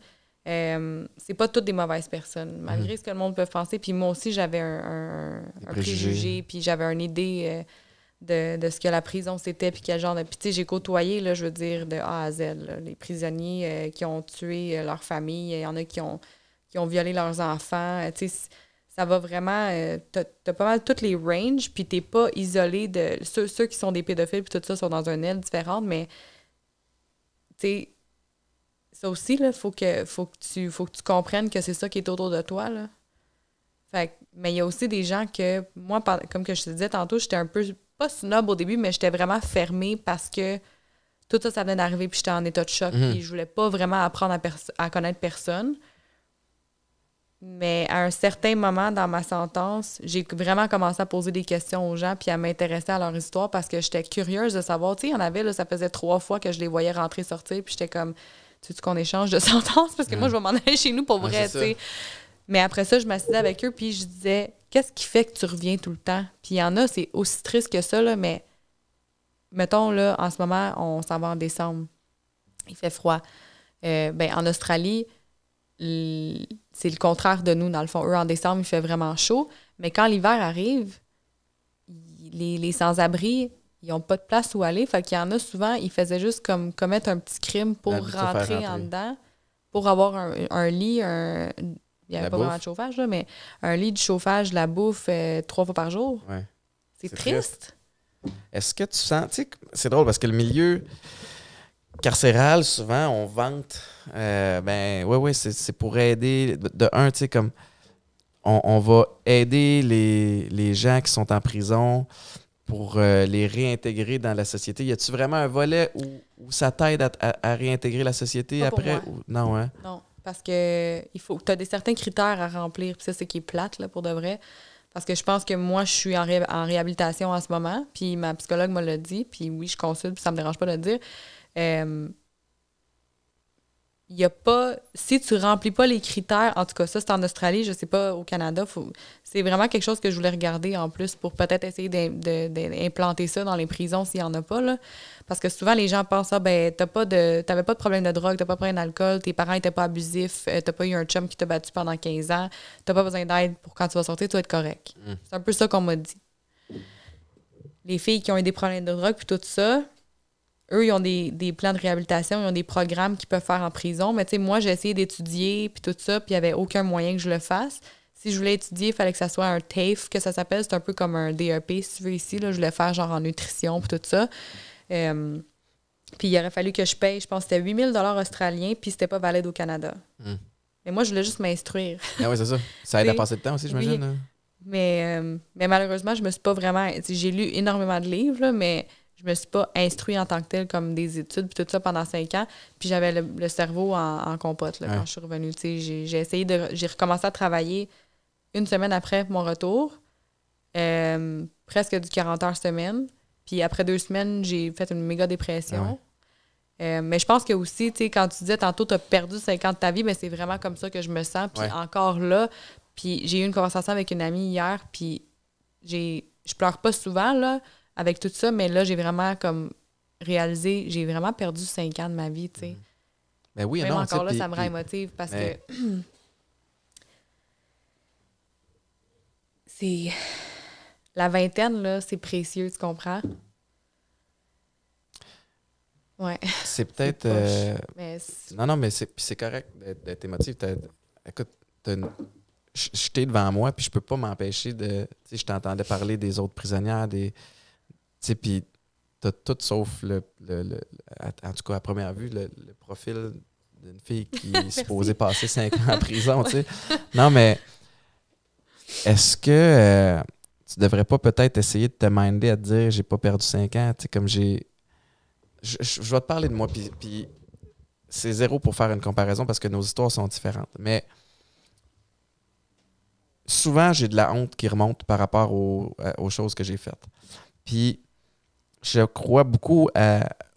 euh, c'est pas toutes des mauvaises personnes, mhm. malgré ce que le monde peut penser. Puis moi aussi, j'avais un, préjugé, puis j'avais une idée euh, de, ce que la prison c'était, puis quel genre de. Puis j'ai côtoyé, là, je veux dire, de A à Z, les prisonniers euh, qui ont tué leur famille, il y en a qui ont, qui ont violé leurs enfants. tu sais, ça va vraiment. t'as pas mal toutes les ranges, puis t'es pas isolé de. Ceux, ceux qui sont des pédophiles, puis tout ça, sont dans un aile différente, mais tu sais ça aussi, il faut que, faut, que tu, faut que tu comprennes que c'est ça qui est autour de toi. Là. Fait, mais il y a aussi des gens que, moi, comme que je te disais tantôt, j'étais un peu, pas snob au début, mais j'étais vraiment fermée parce que tout ça, ça venait d'arriver, puis j'étais en état de choc, et mhm. puis je voulais pas vraiment apprendre à, connaître personne. Mais à un certain moment dans ma sentence, j'ai vraiment commencé à poser des questions aux gens, puis à m'intéresser à leur histoire parce que j'étais curieuse de savoir. Tu sais, il y en avait, là, ça faisait trois fois que je les voyais rentrer, sortir, puis j'étais comme, tu veux qu'on échange de sentence? Parce que moi, mm. je vais m'en aller chez nous pour vrai, sais Mais après ça, je m'assisais avec eux, puis je disais, qu'est-ce qui fait que tu reviens tout le temps? Puis il y en a, c'est aussi triste que ça, mais mettons, là, en ce moment, on s'en va en décembre. Il fait froid. Euh, ben, en Australie, c'est le contraire de nous, dans le fond. Eux, en décembre, il fait vraiment chaud. Mais quand l'hiver arrive, les, les sans-abri ils n'ont pas de place où aller. Fait qu'il y en a souvent, ils faisaient juste comme commettre un petit crime pour rentrer, en dedans, pour avoir un, lit, un, il n'y avait pas vraiment de chauffage, mais un lit de chauffage, la bouffe euh, trois fois par jour. C'est triste. Est-ce que tu sens. Tu c'est drôle parce que le milieu carcéral, souvent, on vante. Euh, ben, oui, oui, c'est pour aider. De, un, tu sais, comme. On, va aider les, les gens qui sont en prison pour euh, les réintégrer dans la société? Y a-tu vraiment un volet où, ça t'aide à, à, réintégrer la société après? Ou... Non, hein? Non, parce que il faut, tu des certains critères à remplir. Puis ça, c'est qui est plate, là, pour de vrai. Parce que je pense que moi, je suis en, en réhabilitation en ce moment. Puis ma psychologue me l'a dit. Puis oui, je consulte, puis ça me dérange pas de le dire. il n'y a pas. Si tu remplis pas les critères, en tout cas, ça, c'est en Australie, je sais pas, au Canada, faut, c'est vraiment quelque chose que je voulais regarder en plus pour peut-être essayer d'implanter ça dans les prisons s'il n'y en a pas. Parce que souvent, les gens pensent Ah, ben, pas de, t'avais pas de problème de drogue, t'as pas pris d'alcool, tes parents n'étaient pas abusifs, euh, t'as pas eu un chum qui t'a battu pendant 15 ans, t'as pas besoin d'aide pour quand tu vas sortir, tu vas être correct. Hum. C'est un peu ça qu'on m'a dit. Les filles qui ont eu des problèmes de drogue, puis tout ça, eux, ils ont des, des, plans de réhabilitation, ils ont des programmes qu'ils peuvent faire en prison. Mais tu sais, moi, j'ai essayé d'étudier, puis tout ça, puis il n'y avait aucun moyen que je le fasse si je voulais étudier, il fallait que ça soit un TAFE, que ça s'appelle. C'est un peu comme un DEP, si tu veux, ici. Là, je voulais faire genre en nutrition, pour tout ça. Euh, puis il aurait fallu que je paye, je pense que c'était 8000 australiens, puis c'était pas valide au Canada. Hmm. Mais moi, je voulais juste m'instruire. ah oui, c'est ça. Ça aide à passer le temps aussi, j'imagine. Mais, euh, mais malheureusement, je me suis pas vraiment. J'ai lu énormément de livres, mais je me suis pas instruit en tant que tel comme des études, puis tout ça pendant cinq ans. Puis j'avais le, cerveau en, compote quand je suis revenue. J'ai essayé de. J'ai recommencé à travailler une semaine après mon retour, euh, presque du 40 heures semaine. Puis après deux semaines, j'ai fait une méga dépression. Ah euh, mais je pense que aussi, tu sais, quand tu disais tantôt, tu as perdu ans de ta vie, mais c'est vraiment comme ça que je me sens. Puis encore là, puis j'ai eu une conversation avec une amie hier, puis j'ai je pleure pas souvent, là, avec tout ça, mais là, j'ai vraiment comme réalisé, j'ai vraiment perdu 5 ans de ma vie, tu sais. Mais mm-hmm. ben oui, encore là, ça me rend émotive parce que. c'est. La vingtaine, là, c'est précieux, tu comprends? Ouais. C'est peut-être. Euh, non, non, mais c'est correct d'être émotif. Écoute, j'étais devant moi, puis je peux pas m'empêcher de. Tu je t'entendais parler des autres prisonnières, des. Tu sais, puis t'as tout sauf le. en tout cas, à première vue, le, profil d'une fille qui est supposée passer cinq ans en prison, tu sais. Non, mais. Est-ce que euh, tu devrais pas peut-être essayer de te minder à te dire j'ai pas perdu 5 ans, comme j'ai. Je, vais te parler de moi, puis, c'est zéro pour faire une comparaison parce que nos histoires sont différentes. Mais souvent, j'ai de la honte qui remonte par rapport euh, aux, choses que j'ai faites. Puis je crois beaucoup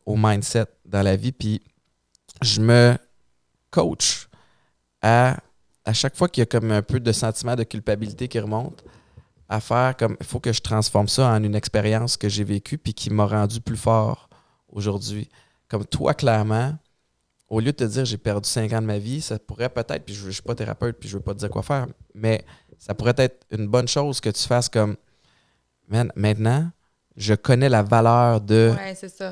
au mindset dans la vie, puis je me coach à à chaque fois qu'il y a comme un peu de sentiment de culpabilité qui remonte, à faire comme il faut que je transforme ça en une expérience que j'ai vécue puis qui m'a rendu plus fort aujourd'hui. Comme toi, clairement, au lieu de te dire j'ai perdu cinq ans de ma vie, ça pourrait peut-être, puis je ne suis pas thérapeute, puis je ne veux pas te dire quoi faire, mais ça pourrait être une bonne chose que tu fasses comme maintenant, je connais la valeur de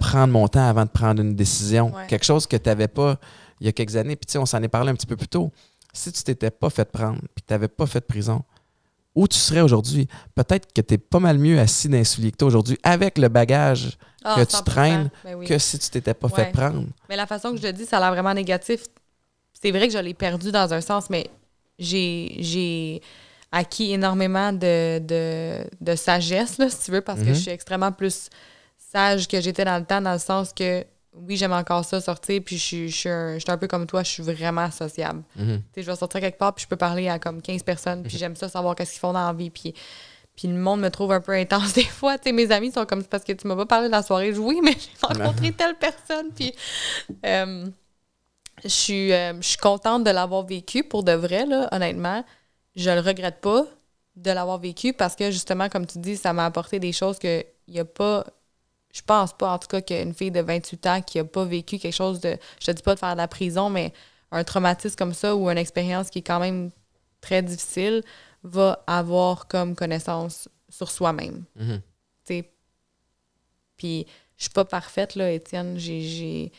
prendre mon temps avant de prendre une décision. Quelque chose que tu n'avais pas il y a quelques années. Puis tu sais, on s'en est parlé un petit peu plus tôt si tu t'étais pas fait prendre et que tu n'avais pas fait de prison, où tu serais aujourd'hui? Peut-être que tu es pas mal mieux assis dans que toi aujourd'hui avec le bagage ah, que tu traînes ben que si tu t'étais pas fait prendre. Mais la façon que je le dis, ça a l'air vraiment négatif. C'est vrai que je l'ai perdu dans un sens, mais j'ai acquis énormément de, sagesse, là, si tu veux, parce que mhm. je suis extrêmement plus sage que j'étais dans le temps, dans le sens que oui, j'aime encore ça, sortir, puis je, je, suis un peu comme toi, je suis vraiment sociable. Mhm. Je vais sortir quelque part, puis je peux parler à comme 15 personnes, puis mhm. j'aime ça, savoir qu'est-ce qu'ils font dans la vie, puis... Puis le monde me trouve un peu intense des fois. mes amis sont comme, parce que tu m'as pas parlé de la soirée. Je, oui, mais j'ai ah. rencontré telle personne. Puis euh, je, suis, euh, suis contente de l'avoir vécu pour de vrai, là, honnêtement. Je le regrette pas de l'avoir vécu parce que justement, comme tu dis, ça m'a apporté des choses qu'il n'y a pas je pense pas, en tout cas, qu'une fille de 28 ans qui a pas vécu quelque chose de. Je te dis pas de faire de la prison, mais un traumatisme comme ça ou une expérience qui est quand même très difficile va avoir comme connaissance sur soi-même. Mhm. Puis, je suis pas parfaite, là, Étienne. J'ai.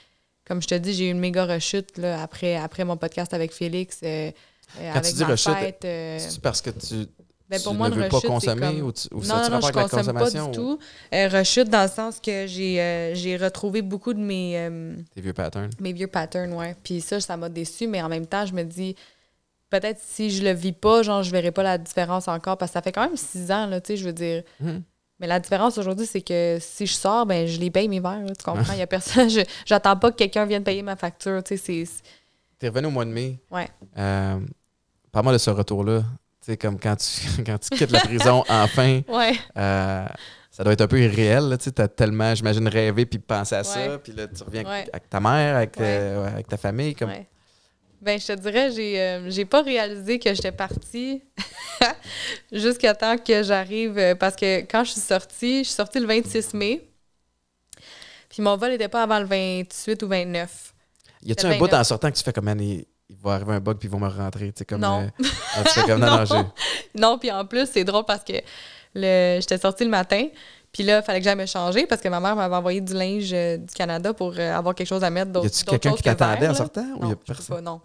Comme je te dis, j'ai eu une méga rechute là, après, après mon podcast avec Félix. Euh, euh, quand tu dis rechute, euh, c'est parce que tu ben, pour tu moi, ne veux pas consommer ou, non, ça je ne consomme pas du tout. Euh, rechute dans le sens que j'ai euh, retrouvé beaucoup de mes... Euh, Tes vieux patterns. Mes vieux patterns, ouais Puis ça, ça m'a déçu, mais en même temps, je me dis, peut-être si je le vis pas, genre, je verrai pas la différence encore, parce que ça fait quand même six ans, là, tu sais, je veux dire... Mhm. Mais la différence aujourd'hui, c'est que si je sors, ben je les paye mes verres, tu comprends? Il y a personne... J'attends pas que quelqu'un vienne payer ma facture, tu sais, revenu au mois de mai. Ouais. Parle-moi de ce retour-là sais, comme quand tu, quand tu quittes la prison, enfin, euh, ça doit être un peu irréel. Tu as tellement, j'imagine, rêvé puis pensé à ça. Puis là, tu reviens avec ta mère, avec, euh, ta, famille. Comme... Ben, je te dirais, j'ai n'ai euh, pas réalisé que j'étais partie jusqu'à temps que j'arrive. Parce que quand je suis sortie, je suis sortie le 26 mai. Puis mon vol n'était pas avant le 28 ou 29. Y a-tu un bout en sortant que tu fais comme année il va arriver un bug puis ils vont me rentrer. Comme, non. Euh, comme, non. non, non puis en plus, c'est drôle parce que le, j'étais sortie le matin. Puis là, il fallait que j'aille me changer parce que ma mère m'avait envoyé du linge euh, du Canada pour euh, avoir quelque chose à mettre d'autres Y a-tu quelqu'un qui t'attendait en sortant non, non.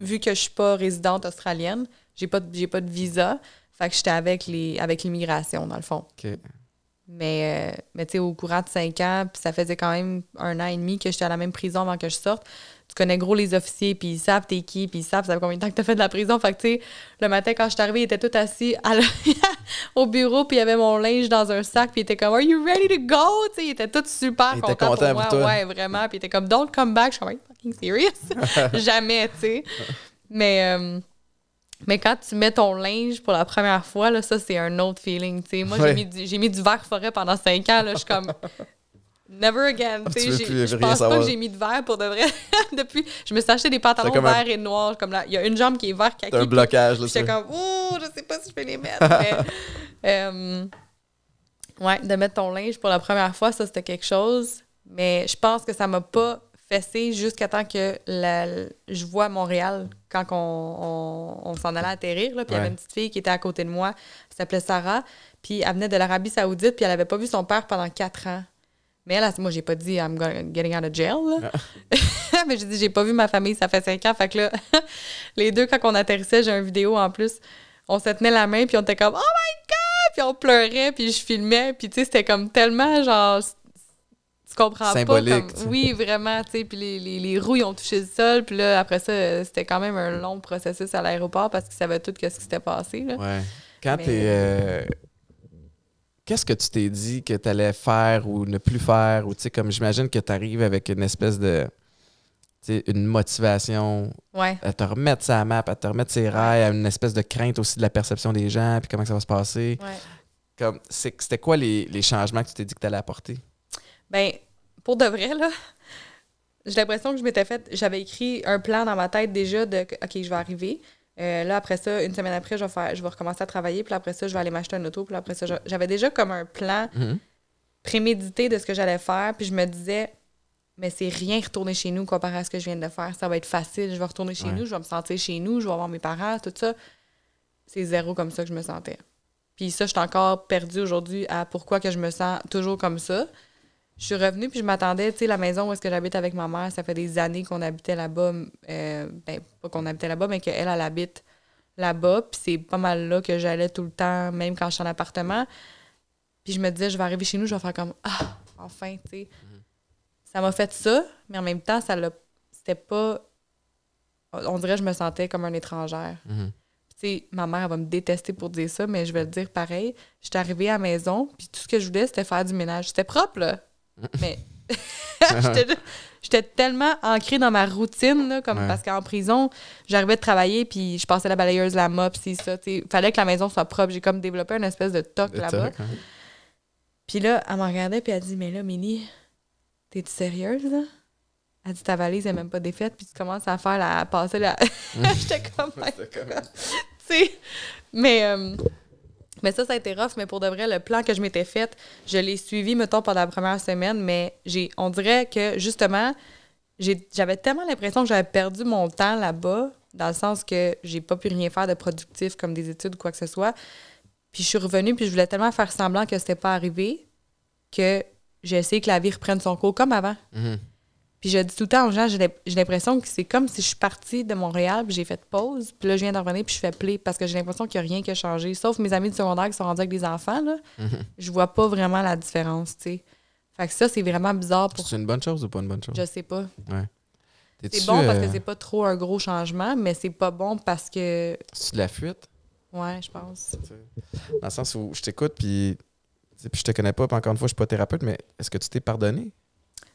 Vu que je suis pas résidente australienne, j'ai pas, j'ai pas de visa. Fait que j'étais avec, les, avec l'immigration, dans le fond. Mais, tu sais, au courant de cinq ans, puis ça faisait quand même un an et demi que j'étais à la même prison avant que je sorte. Je connais gros les officiers, puis ils savent t'es qui, puis ils savent, combien de temps que t'as fait de la prison. Fait que, tu sais, le matin, quand je suis arrivée, ils étaient tous assis au bureau, puis il y avait mon linge dans un sac, puis ils étaient comme « Are you ready to go? » Tu sais, ils étaient tous super contents content pour moi. Ouais, vraiment. Puis ils étaient comme « Don't come back. » Je suis comme « fucking serious? » Jamais, tu sais. Mais... Euh, mais quand tu mets ton linge pour la première fois, là, ça, c'est un autre feeling. sais, Moi, j'ai mis, du, mis du verre forêt pendant cinq ans. Là, je suis comme, Never again. Ah, tu je pense pas que j'ai mis de vert pour de vrai. Depuis, je me suis acheté des pantalons verts et noirs. Comme là, il y a une jambe qui est verte. C'est un blocage. là, comme, ouh, je sais pas si je vais les mettre. Euh, ouais, de mettre ton linge pour la première fois, ça, c'était quelque chose. Mais je pense que ça m'a pas fessé jusqu'à temps que je vois Montréal quand on, s'en allait atterrir. Là, puis il y avait une petite fille qui était à côté de moi. s'appelait Sarah. Puis elle venait de l'Arabie Saoudite. Puis elle avait pas vu son père pendant quatre ans. Mais elle, moi, j'ai pas dit I'm getting out of jail. mais j'ai dit, j'ai pas vu ma famille, ça fait cinq ans. Fait que là, les deux, quand on atterrissait, j'ai une vidéo en plus. On se tenait la main, puis on était comme Oh my God! Puis on pleurait, puis je filmais. Puis tu sais, c'était comme tellement genre. Tu comprends pas. oui, vraiment. Tu sais, puis les, rouilles ont touché le sol. Puis là, après ça, c'était quand même un long processus à l'aéroport parce qu'ils savaient tout ce qui s'était passé. Ouais. Quand mais... Euh, qu'est-ce que tu t'es dit que tu allais faire ou ne plus faire? Ou tu sais, comme j'imagine que tu arrives avec une espèce de. Une motivation à te remettre sa map, à te remettre ses rails, à une espèce de crainte aussi de la perception des gens, puis comment ça va se passer. Ouais. Comme, c'était quoi les, changements que tu t'es dit que tu allais apporter? Ben, pour de vrai, là, j'ai l'impression que je m'étais fait. J'avais écrit un plan dans ma tête déjà de OK, je vais arriver. Euh, là, après ça, une semaine après, je vais, je vais recommencer à travailler. Puis après ça, je vais aller m'acheter une auto. Puis après ça, j'avais déjà comme un plan mhm. prémédité de ce que j'allais faire. Puis je me disais, mais c'est rien retourner chez nous comparé à ce que je viens de faire. Ça va être facile. Je vais retourner chez nous, je vais me sentir chez nous, je vais avoir mes parents, tout ça. C'est zéro comme ça que je me sentais. Puis ça, je suis encore perdue aujourd'hui à pourquoi que je me sens toujours comme ça je suis revenue puis je m'attendais, tu sais, la maison où est-ce que j'habite avec ma mère, ça fait des années qu'on habitait là-bas. Euh, ben, pas qu'on habitait là-bas, mais qu'elle, elle habite là-bas. Puis c'est pas mal là que j'allais tout le temps, même quand je suis en appartement. Puis je me disais, je vais arriver chez nous, je vais faire comme Ah, enfin, tu sais. Ça m'a fait ça, mais en même temps, ça l'a. C'était pas. On dirait que je me sentais comme un étrangère. Mmh tu sais, ma mère, va me détester pour dire ça, mais je vais le dire pareil. J'étais arrivée à la maison, puis tout ce que je voulais, c'était faire du ménage. C'était propre, là. Mais j'étais tellement ancrée dans ma routine, comme parce qu'en prison, j'arrivais de travailler, puis je passais la balayeuse, la mop, c'est ça. Il fallait que la maison soit propre. J'ai comme développé une espèce de toc là-bas. Puis là, elle m'en regardait, puis elle dit Mais là, Minnie, t'es-tu sérieuse, là? Elle dit ta valise n'est même pas défaite, puis tu commences à faire la passer la. J'étais comme. tu sais. Mais euh, mais ça, ça a été rough, mais pour de vrai, le plan que je m'étais fait, je l'ai suivi, mettons, pendant la première semaine, mais j'ai, on dirait que, justement, j'avais tellement l'impression que j'avais perdu mon temps là-bas, dans le sens que j'ai pas pu rien faire de productif, comme des études ou quoi que ce soit. Puis je suis revenue, puis je voulais tellement faire semblant que c'était pas arrivé que j'ai essayé que la vie reprenne son cours comme avant. Mhm. Puis je dis tout le temps aux gens, j'ai l'impression que c'est comme si je suis partie de Montréal, puis j'ai fait pause, puis là, je viens d'en revenir, puis je fais play, parce que j'ai l'impression qu'il n'y a rien qui a changé. Sauf mes amis du secondaire qui sont rendus avec des enfants, là. Je vois pas vraiment la différence, tu sais. Fait que ça, c'est vraiment bizarre pour. C'est une bonne chose ou pas une bonne chose? Je sais pas. C'est bon parce que euh, c'est pas trop un gros changement, mais c'est pas bon parce que. C'est de la fuite? Ouais, je pense. Dans le sens où je t'écoute, puis, je te connais pas, puis encore une fois, je suis pas thérapeute, mais est-ce que tu t'es pardonné?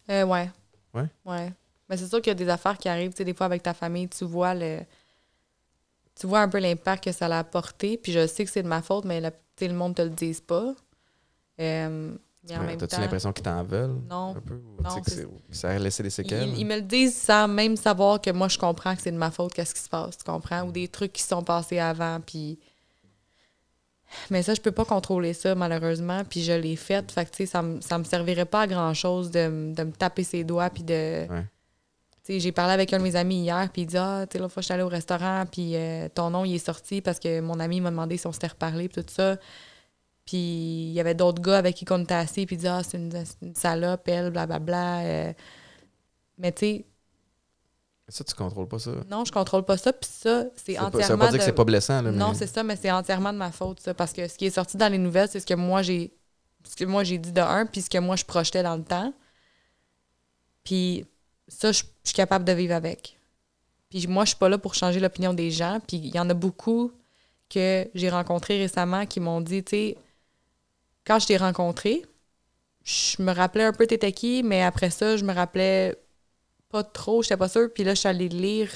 Euh, ouais. Oui. Mais c'est sûr qu'il y a des affaires qui arrivent, tu sais, des fois avec ta famille, tu vois le. Tu vois un peu l'impact que ça a apporté. Puis je sais que c'est de ma faute, mais le monde te le dise pas. Euh, as T'as-tu l'impression qu'ils t'en veulent? Non. non que ça a laissé des séquelles? Ils, me le disent sans même savoir que moi, je comprends que c'est de ma faute, qu'est-ce qui se passe, tu comprends? Ou des trucs qui sont passés avant, puis mais ça, je peux pas contrôler ça, malheureusement. Puis je l'ai faite. Fait que, tu sais, ça, me servirait pas à grand-chose de, me taper ses doigts puis de... j'ai parlé avec un de mes amis hier, puis il dit « Ah, tu sais, fois, je suis allée au restaurant, puis euh, ton nom, il est sorti parce que mon ami m'a demandé si on s'était reparlé, puis tout ça. » Puis il y avait d'autres gars avec qui on était assis, puis il dit « Ah, c'est une, salope, elle, blablabla. Bla, euh. bla. mais tu sais, ça, tu contrôles pas ça. Non, je contrôle pas ça. Puis ça, c'est entièrement. ça veut dire que c'est pas blessant. non, c'est ça, mais c'est entièrement de ma faute, ça. Parce que ce qui est sorti dans les nouvelles, c'est ce que moi j'ai. moi j'ai dit de un, puis ce que moi je projetais dans le temps. Puis ça, je, suis capable de vivre avec. Puis moi, je suis pas là pour changer l'opinion des gens. Puis il y en a beaucoup que j'ai rencontrés récemment qui m'ont dit, tu sais, quand je t'ai rencontré, je me rappelais un peu t'étais qui, mais après ça, je me rappelais pas trop, j'étais pas sûre. Puis là, je suis allée lire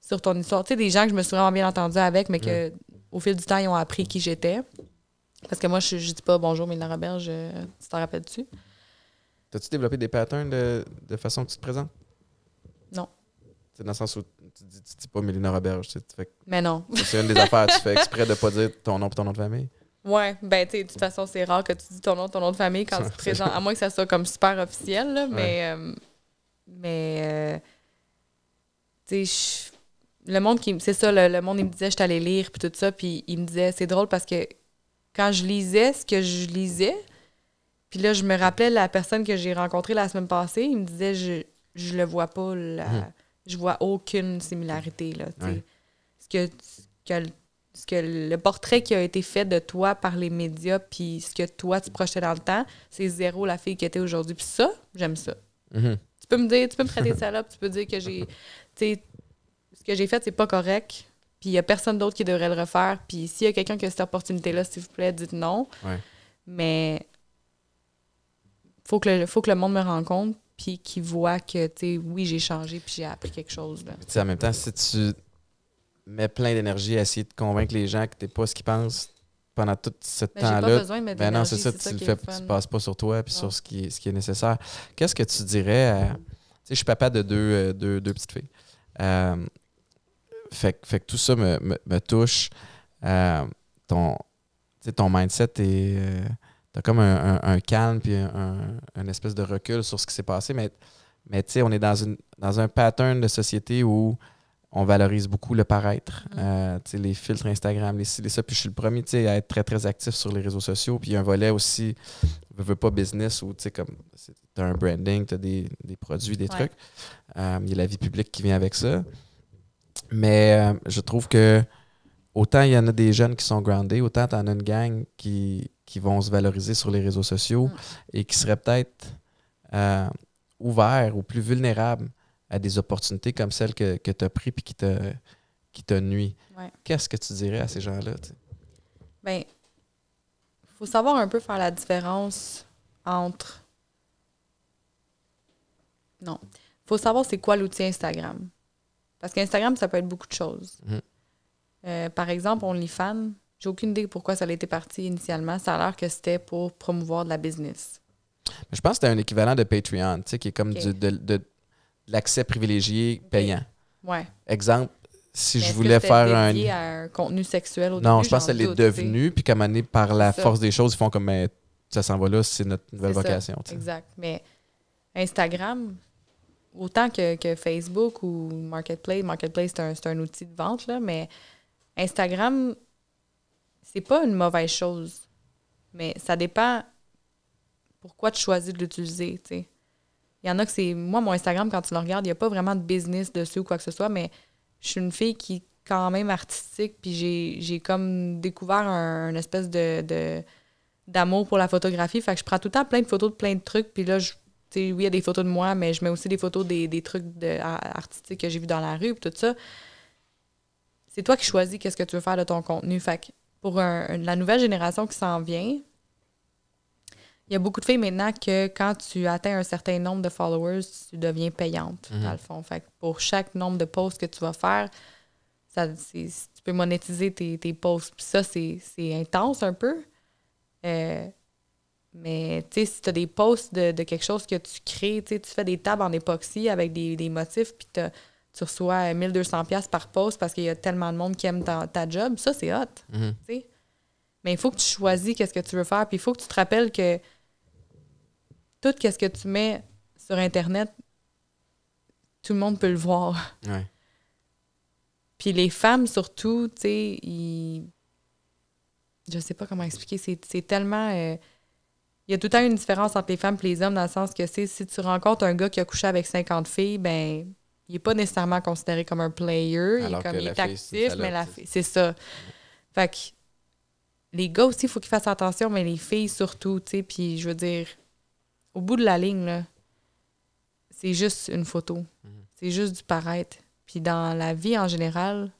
sur ton histoire. Tu sais, des gens que je me suis vraiment bien entendue avec, mais que au fil du temps, ils ont appris qui j'étais. Parce que moi, je, je dis pas bonjour, Mélina Roberge », je, tu t'en rappelles-tu? T'as-tu développé des patterns de, de façon que tu te présentes? Non. C'est dans le sens où tu dis, pas Mélina Roberge », Tu sais, mais non. C'est une des affaires. Tu fais exprès de pas dire ton nom et ton nom de famille. Ouais, ben tu de toute façon, c'est rare que tu dis ton nom, ton nom de famille quand tu te présentes, à moins que ça soit comme super officiel, là, mais euh, mais, euh, tu sais, le monde qui. C'est ça, le, monde, il me disait, je t'allais lire, puis tout ça. Puis il me disait, c'est drôle parce que quand je lisais ce que je lisais, puis là, je me rappelais la personne que j'ai rencontrée la semaine passée, il me disait, je, je le vois pas, là, mhm. je vois aucune similarité, là, Ce que, que, ce que le portrait qui a été fait de toi par les médias, puis ce que toi, tu projetais dans le temps, c'est zéro la fille qui était aujourd'hui. Puis ça, j'aime ça. Mhm. Tu peux me dire, tu peux traiter de salope, tu peux dire que j'ai. ce que j'ai fait, c'est pas correct. Puis il n'y a personne d'autre qui devrait le refaire. Puis s'il y a quelqu'un qui a cette opportunité-là, s'il vous plaît, dites non. Mais faut que le, faut que le monde me rencontre puis qu'il voit que, tu oui, j'ai changé puis j'ai appris quelque chose. en même temps, si tu mets plein d'énergie à essayer de convaincre les gens que t'es pas ce qu'ils pensent, pendant tout ce temps-là. mais ben non, c'est ça, tu ça passes pas sur toi puis sur ce qui, ce qui est nécessaire. Qu'est-ce que tu dirais à... Tu sais, je suis papa de deux, euh, deux, deux petites filles. Euh, fait, fait, que tout ça me, me, touche. Euh, ton, ton mindset est... as comme un, calme puis un, espèce de recul sur ce qui s'est passé, mais, mais tu sais, on est dans, une, dans un pattern de société où on valorise beaucoup le paraître, mm. euh, les filtres Instagram, les, et ça. Puis je suis le premier à être très, très actif sur les réseaux sociaux. Puis il y a un volet aussi, je veux pas business ou tu as un branding, tu as des, produits, des trucs. Euh, il y a la vie publique qui vient avec ça. Mais euh, je trouve que autant il y en a des jeunes qui sont groundés, autant tu en as une gang qui, vont se valoriser sur les réseaux sociaux mm. et qui seraient peut-être ouverts ou plus vulnérables à des opportunités comme celle que, tu as pris puis qui te, qui te nuit. Qu'est-ce que tu dirais à ces gens-là? Bien, il faut savoir un peu faire la différence entre. Non. faut savoir c'est quoi l'outil Instagram. Parce qu'Instagram, ça peut être beaucoup de choses. Mm-hmm. Euh, par exemple, OnlyFans, j'ai aucune idée pourquoi ça a été parti initialement. Ça a l'air que c'était pour promouvoir de la business. je pense que c'est un équivalent de Patreon, tu sais, qui est comme de l'accès privilégié payant. Ouais. Exemple, si je voulais faire un... un contenu sexuel au Non, je pense que est devenu, puis comme année par la force des choses, ils font comme ça s'en va là, c'est notre nouvelle vocation. exact. Mais Instagram, autant que, Facebook ou Marketplace, Marketplace, c'est un, un, outil de vente, là, mais Instagram, c'est pas une mauvaise chose. Mais ça dépend pourquoi tu choisis de l'utiliser, tu sais. Il y en a que c'est. Moi, mon Instagram, quand tu le regardes, il n'y a pas vraiment de business dessus ou quoi que ce soit, mais je suis une fille qui est quand même artistique, puis j'ai comme découvert une espèce de. d'amour pour la photographie. Fait que je prends tout le temps plein de photos de plein de trucs, puis là, sais, oui, il y a des photos de moi, mais je mets aussi des photos des, trucs de, artistiques que j'ai vus dans la rue, puis tout ça. C'est toi qui choisis qu'est-ce que tu veux faire de ton contenu. Fait que pour la nouvelle génération qui s'en vient, il y a beaucoup de filles maintenant que quand tu atteins un certain nombre de followers, tu deviens payante, mhm. dans le fond. Fait pour chaque nombre de posts que tu vas faire, ça, tu peux monétiser tes, posts. Puis ça, c'est intense un peu. Euh, mais tu sais, si tu as des posts de, quelque chose que tu crées, tu fais des tables en époxy avec des, motifs, puis tu reçois 1200$ par post parce qu'il y a tellement de monde qui aime ta, ta job, ça c'est hot. Mhm. Mais il faut que tu choisis qu'est-ce que tu veux faire, puis il faut que tu te rappelles que tout ce que tu mets sur Internet, tout le monde peut le voir. Puis les femmes, surtout, tu sais, ils... je sais pas comment expliquer, c'est tellement. Euh, il y a tout le temps une différence entre les femmes et les hommes dans le sens que si tu rencontres un gars qui a couché avec 50 filles, ben il n'est pas nécessairement considéré comme un player, il est, actif, mais la c'est ça. Fait que les gars aussi, il faut qu'ils fassent attention, mais les filles surtout, tu sais, puis je veux dire, au bout de la ligne, c'est juste une photo. Mhm. C'est juste du paraître. Puis dans la vie en général,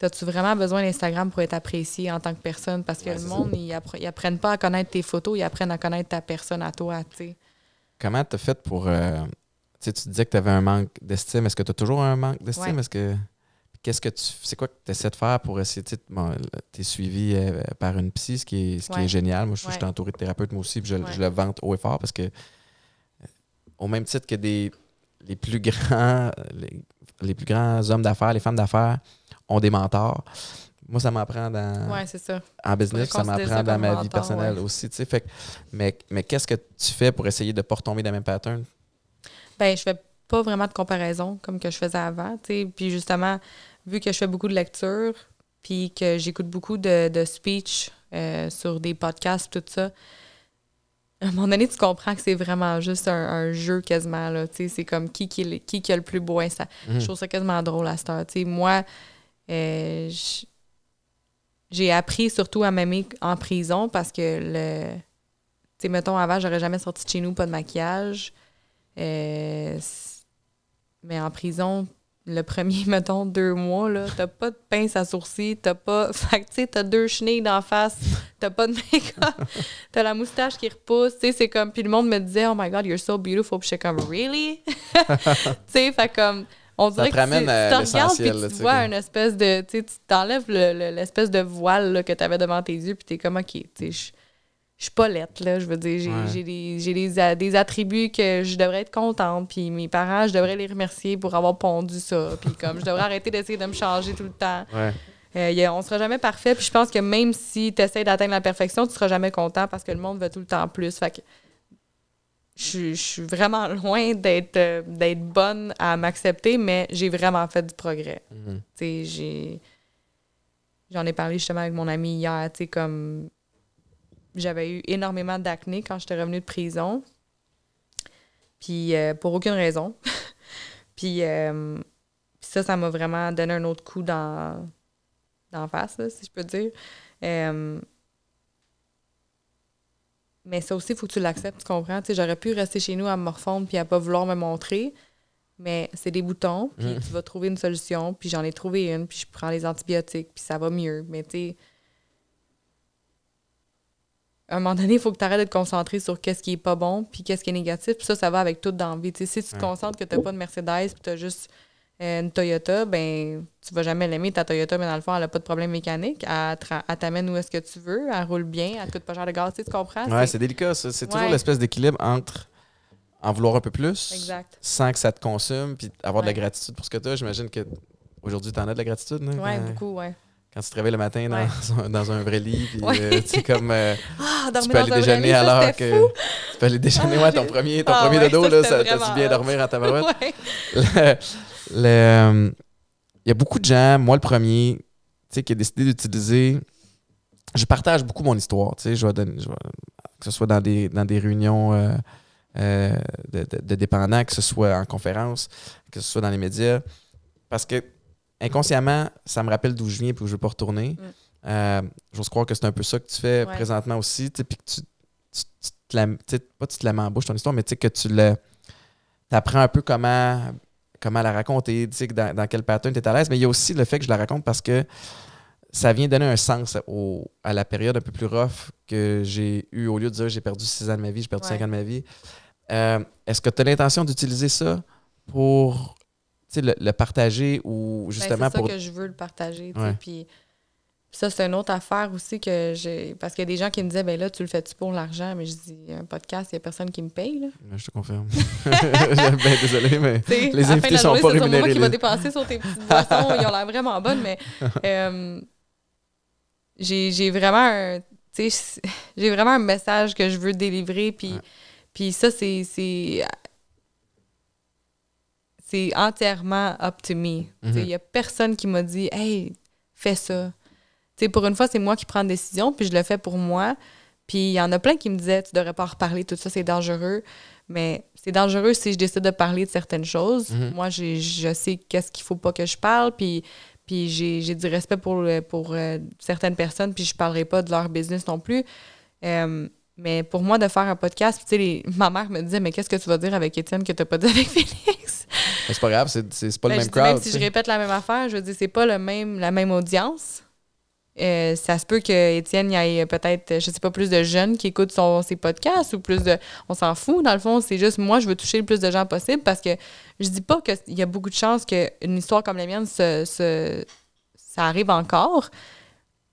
as-tu vraiment besoin d'Instagram pour être apprécié en tant que personne? Parce que le monde, ils, n'apprennent pas à connaître tes photos, ils apprennent à connaître ta personne à toi, tu sais. Comment t'as fait pour... Euh, sais tu disais que tu avais un manque d'estime. Est-ce que tu as toujours un manque d'estime? que... Qu'est-ce que tu. C'est quoi que tu essaies de faire pour essayer. Tu es suivi euh, par une psy, ce qui est, génial. Moi, je, suis entouré de thérapeutes, moi aussi, puis je, le vante haut et fort parce que, euh, au même titre que des, les plus grands les, plus grands hommes d'affaires, les femmes d'affaires ont des mentors. Moi, ça m'apprend dans. Ça. En business, ça m'apprend dans ma vie personnelle aussi. Fait, mais mais qu'est-ce que tu fais pour essayer de ne pas retomber dans le même pattern? Ben, je fais pas vraiment de comparaison comme que je faisais avant. sais Puis justement, vu que je fais beaucoup de lecture, puis que j'écoute beaucoup de, de speech euh, sur des podcasts, tout ça, à un moment donné, tu comprends que c'est vraiment juste un, jeu quasiment. Là, c'est comme qui, qui, qui, a le plus beau instant. Mhm. Je trouve ça quasiment drôle à cette heure. moi, euh, j'ai appris surtout à m'aimer en prison parce que le. sais mettons, avant, j'aurais jamais sorti de chez nous, pas de maquillage. Euh, mais en prison, le premier, mettons, deux mois, là, t'as pas de pince à sourcils, t'as pas. Fait que, tu sais, t'as deux chenilles d'en face, t'as pas de make-up, t'as la moustache qui repousse, tu sais, c'est comme. Puis le monde me disait, oh my god, you're so beautiful. Puis j'étais comme, really? tu sais, fait comme. On dirait que euh, tu, te regardes puis tu vois une espèce de. Tu sais, tu t'enlèves l'espèce de voile là, que t'avais devant tes yeux, puis t'es comme, ok, tu sais, je suis pas lettre, là. Je veux dire, j'ai des, attributs que je devrais être contente. Puis mes parents, je devrais les remercier pour avoir pondu ça. Puis comme, je devrais arrêter d'essayer de me changer tout le temps. Ouais. Euh, on sera jamais parfait. Puis je pense que même si tu essaies d'atteindre la perfection, tu seras jamais content parce que le monde veut tout le temps plus. Fait que je, suis vraiment loin d'être euh, d'être bonne à m'accepter, mais j'ai vraiment fait du progrès. Mhm. Tu sais, j'ai. J'en ai parlé justement avec mon ami hier, tu sais, comme j'avais eu énormément d'acné quand j'étais revenue de prison. Puis euh, pour aucune raison. Euh, puis ça, ça m'a vraiment donné un autre coup dans, dans face, si je peux dire. Euh, mais ça aussi, il faut que tu l'acceptes, tu comprends? j'aurais pu rester chez nous à me morfondre puis à pas vouloir me montrer, mais c'est des boutons, puis mm. tu vas trouver une solution, puis j'en ai trouvé une, puis je prends les antibiotiques, puis ça va mieux. Mais tu à un moment donné, il faut que tu arrêtes de te concentrer sur qu'est-ce qui est pas bon, puis qu'est-ce qui est négatif. Puis ça, ça va avec toute dans si tu te concentres que tu n'as pas de Mercedes, puis tu as juste euh, une Toyota, ben tu vas jamais l'aimer, ta Toyota, mais dans le fond, elle n'a pas de problème mécanique. Elle, t'amène où est-ce que tu veux, elle roule bien, elle te coûte pas cher de gaz, tu comprends? Ouais, c'est délicat. C'est toujours l'espèce d'équilibre entre en vouloir un peu plus sans que ça te consume, puis avoir de la gratitude pour ce que tu as. J'imagine que aujourd'hui, tu en as de la gratitude. Oui, euh, beaucoup, ouais quand tu te réveilles le matin dans, un, dans un vrai lit, puis euh, tu comme euh, ah, tu peux aller déjeuner alors que tu peux aller déjeuner, ouais, ton premier, ton ah, premier dodo, là, ça, tu bien dormir en ta euh, Il y a beaucoup de gens, moi le premier, tu sais, qui a décidé d'utiliser. Je partage beaucoup mon histoire, tu sais, je, donner, que ce soit dans des, dans des réunions de, de, de dépendants, que ce soit en conférence, que ce soit dans les médias, parce que inconsciemment, ça me rappelle d'où je viens et où je ne veux pas retourner. Je mm. Euh, J'ose croire que c'est un peu ça que tu fais présentement aussi. Puis tu, tu, te la, pas tu te bouche ton histoire, mais que tu apprends un peu comment, comment la raconter, dans, dans quel pattern tu es à l'aise. Mais il y a aussi le fait que je la raconte parce que ça vient donner un sens à la période un peu plus rough que j'ai eu au lieu de dire j'ai perdu 6 ans de ma vie, j'ai perdu 5 ans de ma vie. Euh, est-ce que tu as l'intention d'utiliser ça pour le, le, partager ou ben, justement pour. C'est ça que je veux le partager. Puis ça, c'est une autre affaire aussi que j'ai. Parce qu'il y a des gens qui me disaient, ben là, tu le fais-tu pour l'argent? Mais je dis, un podcast, il n'y a personne qui me paye. Là. Je te confirme. ben, désolé, mais les invités sont pas rémunérés. C'est moi qui va dépenser sur tes petites boissons. Ils ont l'air vraiment bonnes, mais euh, j'ai vraiment un. J'ai vraiment un message que je veux délivrer. Puis, puis ça, c'est c'est entièrement up to me. Il n'y mhm. a personne qui m'a dit Hey, fais ça. pour une fois, c'est moi qui prends la décision, puis je le fais pour moi. Puis il y en a plein qui me disaient Tu devrais pas en reparler, tout ça, c'est dangereux. Mais c'est dangereux si je décide de parler de certaines choses. Mhm. Moi, je sais qu'est-ce qu'il faut pas que je parle, puis, puis j'ai du respect pour, pour euh, certaines personnes, puis je parlerai pas de leur business non plus. Euh, mais pour moi, de faire un podcast, tu sais, ma mère me disait, mais qu'est-ce que tu vas dire avec Étienne que tu n'as pas dit avec Félix? C'est pas grave, c'est, c'est, pas le ben, même crowd. Même si je répète la même affaire, je veux dire, c'est pas le même, la même audience. Euh, ça se peut que Étienne y ait peut-être, je sais pas, plus de jeunes qui écoutent ses podcasts ou plus de. On s'en fout, dans le fond. C'est juste, moi, je veux toucher le plus de gens possible parce que je dis pas qu'il y a beaucoup de chances qu'une histoire comme la mienne, ça arrive encore.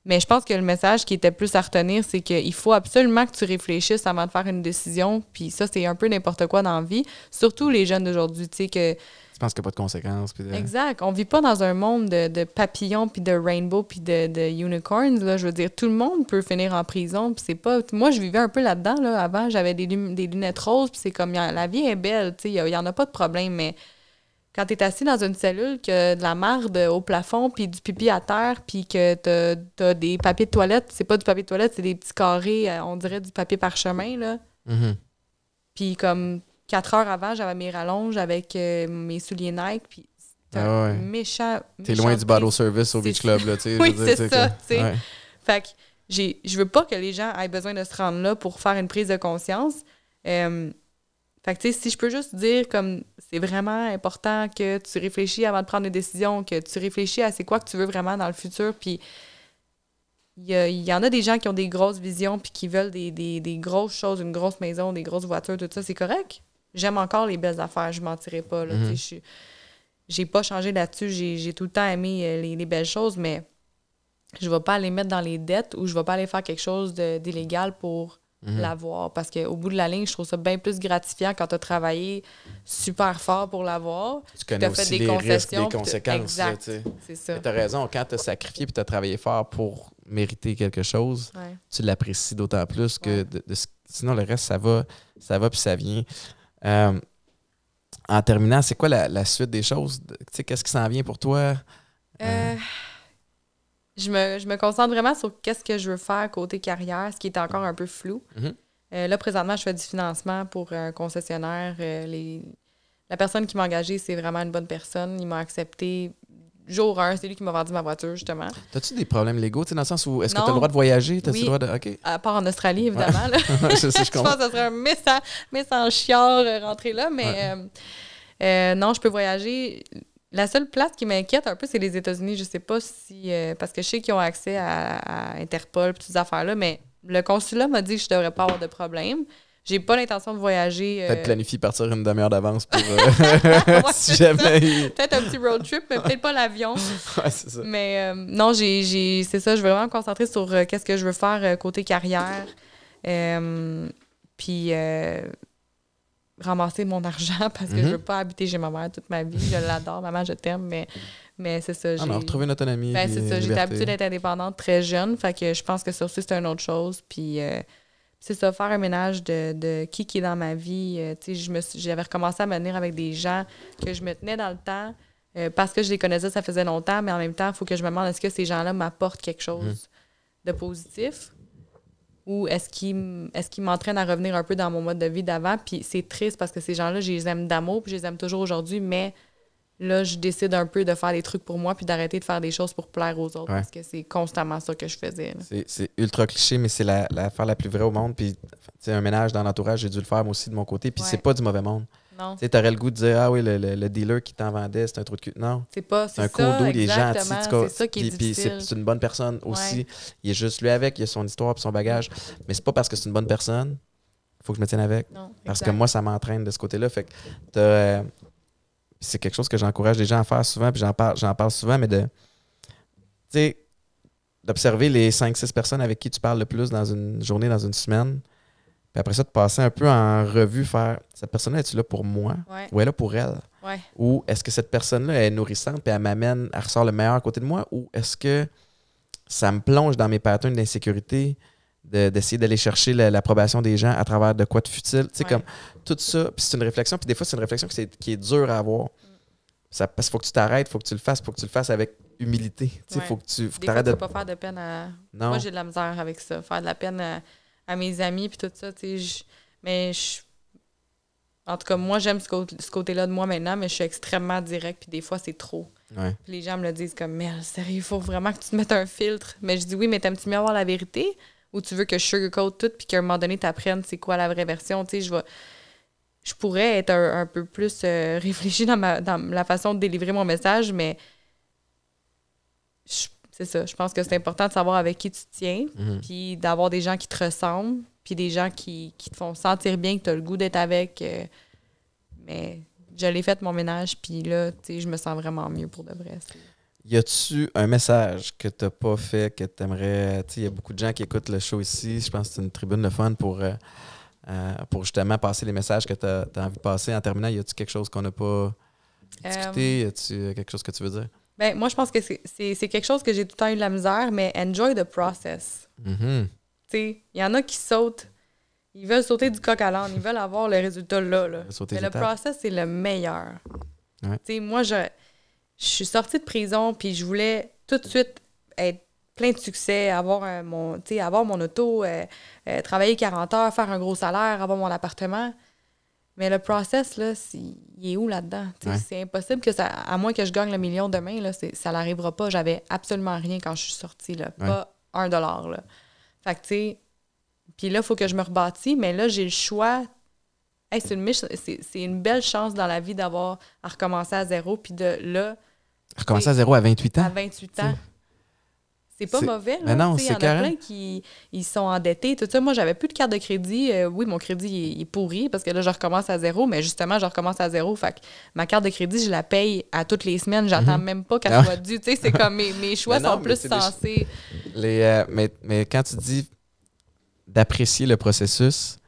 Mais je pense que le message qui était plus à retenir, c'est qu'il faut absolument que tu réfléchisses avant de faire une décision. Puis ça, c'est un peu n'importe quoi dans la vie. Surtout les jeunes d'aujourd'hui, tu sais, que je pense qu'il n'y a pas de conséquences. Exact. On vit pas dans un monde de, papillons, puis de rainbow, puis de, unicorns. Je veux dire, tout le monde peut finir en prison. c'est pas... Moi, je vivais un peu là-dedans. Là. Avant, j'avais des, des, lunettes roses, puis c'est comme, la vie est belle, il n'y en a pas de problème, mais quand tu es assis dans une cellule, que de la marde au plafond, puis du pipi à terre, puis que tu as, des papiers de toilette, c'est pas du papier de toilette, c'est des petits carrés, euh, on dirait du papier parchemin, là. Mm-hmm. Puis comme quatre heures avant, j'avais mes rallonges avec euh, mes souliers Nike, puis c'était ah méchant, T'es loin du bottle service au Beach Club, tu sais. oui, c'est ça, tu sais. Fait que je veux pas que les gens aient besoin de se rendre là pour faire une prise de conscience. Euh, fait que, tu sais, si je peux juste dire comme c'est vraiment important que tu réfléchis avant de prendre une décision, que tu réfléchis à c'est quoi que tu veux vraiment dans le futur, puis il y, en a des gens qui ont des grosses visions puis qui veulent des, grosses choses, une grosse maison, des grosses voitures, tout ça, c'est correct. J'aime encore les belles affaires, je mentirais pas. Là, mm J'ai pas changé là-dessus, j'ai, tout le temps aimé euh, les, belles choses, mais je vais pas les mettre dans les dettes ou je vais pas aller faire quelque chose d'illégal pour Mhm. l'avoir. Parce qu'au bout de la ligne, je trouve ça bien plus gratifiant quand tu as travaillé super fort pour l'avoir. Tu connais aussi fait des les risques, des conséquences. Exact, Tu as raison, quand tu as sacrifié et tu as travaillé fort pour mériter quelque chose, tu l'apprécies d'autant plus que sinon le reste, ça va, ça va puis ça vient. Euh, en terminant, c'est quoi la, suite des choses? qu'est-ce qui s'en vient pour toi? Euh, euh, je me, concentre vraiment sur qu'est-ce que je veux faire côté carrière, ce qui est encore un peu flou. Mhm. Euh, là, présentement, je fais du financement pour un concessionnaire. Euh, les... La personne qui m'a engagée, c'est vraiment une bonne personne. Il m'a accepté jour 1. C'est lui qui m'a vendu ma voiture, justement. As-tu des problèmes légaux, dans le sens où est-ce que tu as le droit de voyager? As le droit de... À part en Australie, évidemment. je, pense que ce serait un message, message chiard euh, rentrer là, mais non, je peux voyager. La seule place qui m'inquiète un peu, c'est les États-Unis. Je sais pas si. Euh, parce que je sais qu'ils ont accès à, Interpol, toutes ces affaires-là, mais le consulat m'a dit que je devrais pas avoir de problème. J'ai pas l'intention de voyager. Euh, peut-être planifier partir une demi-heure d'avance pour. Euh, si jamais. Peut-être un petit road trip, mais peut-être pas l'avion. Ouais, c'est ça. Mais non, j'ai, c'est ça. Je veux vraiment me concentrer sur qu'est-ce que je veux faire côté carrière. Puis ramasser mon argent parce que je veux mhm. pas habiter chez ma mère toute ma vie. Je l'adore, maman, je t'aime, mais, mais c'est ça. Ah, j'ai retrouvé une autonomie. Ben, c'est ça, habituée à d'être indépendante très jeune, fait que je pense que ça aussi, c'est une autre chose. Puis euh, c'est ça, faire un ménage de, qui qui est dans ma vie. Euh, j'avais recommencé à me tenir avec des gens que je me tenais dans le temps euh, parce que je les connaissais, ça faisait longtemps, mais en même temps, il faut que je me demande est-ce que ces gens-là m'apportent quelque mhm. chose de positif ou est-ce qu'il est m'entraîne à revenir un peu dans mon mode de vie d'avant? Puis c'est triste parce que ces gens-là, je les aime d'amour, puis je les aime toujours aujourd'hui, mais là, je décide un peu de faire des trucs pour moi, puis d'arrêter de faire des choses pour plaire aux autres, parce que c'est constamment ça que je faisais. C'est ultra cliché, mais c'est l'affaire la, la plus vraie au monde. Puis un ménage dans l'entourage, j'ai dû le faire aussi de mon côté, puis c'est pas du mauvais monde. Non. Tu aurais le goût de dire, ah oui, le, dealer qui t'en vendait, c'est un trou de cul. Non. C'est pas, c'est un condo, il est gentil. C'est ça qui est Puis c'est une bonne personne aussi. Il est juste lui avec, il a son histoire et son bagage. Mais c'est pas parce que c'est une bonne personne, faut que je me tienne avec. parce que moi, ça m'entraîne de ce côté-là. Fait que euh, c'est quelque chose que j'encourage les gens à faire souvent, puis j'en parle, j'en parle souvent, mais de. Tu d'observer les 5-6 personnes avec qui tu parles le plus dans une journée, dans une semaine puis après ça, de passer un peu en revue, faire cette personne-là, est-tu là pour moi ou elle est là pour elle Ou est-ce que cette personne-là est nourrissante puis elle m'amène, elle ressort le meilleur à côté de moi Ou est-ce que ça me plonge dans mes patterns d'insécurité d'essayer d'aller chercher l'approbation des gens à travers de quoi de futile Tu comme tout ça. Puis c'est une réflexion. Puis des fois, c'est une réflexion qui est, qui est, dure à avoir. Mm. Ça, parce qu'il faut que tu t'arrêtes, il faut que tu le fasses, il faut que tu le fasses avec humilité. Il faut que tu de. pas faire de peine Non. Moi, j'ai de la misère avec ça. Faire de la peine à mes amis, puis tout ça, tu sais. mais je, en tout cas, moi, j'aime ce, côté, là de moi maintenant, mais je suis extrêmement direct, puis des fois, c'est trop. les gens me le disent comme, mais sérieux, il faut vraiment que tu te mettes un filtre. Mais je dis, oui, mais t'aimes-tu mieux avoir la vérité ou tu veux que je sugarcoat tout, puis qu'à un moment donné, t'apprennes c'est quoi la vraie version, tu sais, je je pourrais être un, peu plus réfléchi euh, réfléchie dans, la façon de délivrer mon message, mais je c'est ça. Je pense que c'est important de savoir avec qui tu tiens, mhm. puis d'avoir des gens qui te ressemblent, puis des gens qui, te font sentir bien, que tu as le goût d'être avec. Euh, mais je l'ai fait mon ménage, puis là, je me sens vraiment mieux pour de vrai. Y a-tu un message que tu n'as pas fait, que aimerais. Tu il y a beaucoup de gens qui écoutent le show ici. Je pense que c'est une tribune de fun pour, euh, euh, pour justement passer les messages que tu as envie de passer. En terminant, y a-tu quelque chose qu'on n'a pas discuté? y a-tu quelque chose que tu veux dire? Ben, moi, je pense que c'est quelque chose que j'ai tout le temps eu de la misère, mais enjoy the process. Mm-hmm. il y en a qui sautent. Ils veulent sauter du coq à l'âne. Ils veulent avoir le résultat là. Mais le process, c'est le meilleur. moi, je, suis sortie de prison, puis je voulais tout de suite être plein de succès, avoir, euh, mon, avoir mon auto, euh, euh, travailler 40 heures, faire un gros salaire, avoir mon appartement. Mais le process, là, il est où là-dedans? C'est impossible que ça. À moins que je gagne le million demain, là, ça n'arrivera pas. J'avais absolument rien quand je suis sortie. Là. Pas un dollar. Là. Fait que, tu sais. Puis là, il faut que je me rebâtis, mais là, j'ai le choix. c'est, une, une belle chance dans la vie d'avoir à recommencer à zéro. Puis de là. Recommencer à zéro à 28 ans. À 28 ans. C'est pas mauvais. Ben il y en a plein qui ils sont endettés. Tout ça. Moi, j'avais plus de carte de crédit. Euh, oui, mon crédit est pourri parce que là, je recommence à zéro, mais justement, je recommence à zéro. Fait ma carte de crédit, je la paye à toutes les semaines. j'entends mhm. même pas qu'elle soit due. Tu c'est comme mes, ben choix sont plus sensés. Euh, mais, quand tu dis d'apprécier le processus,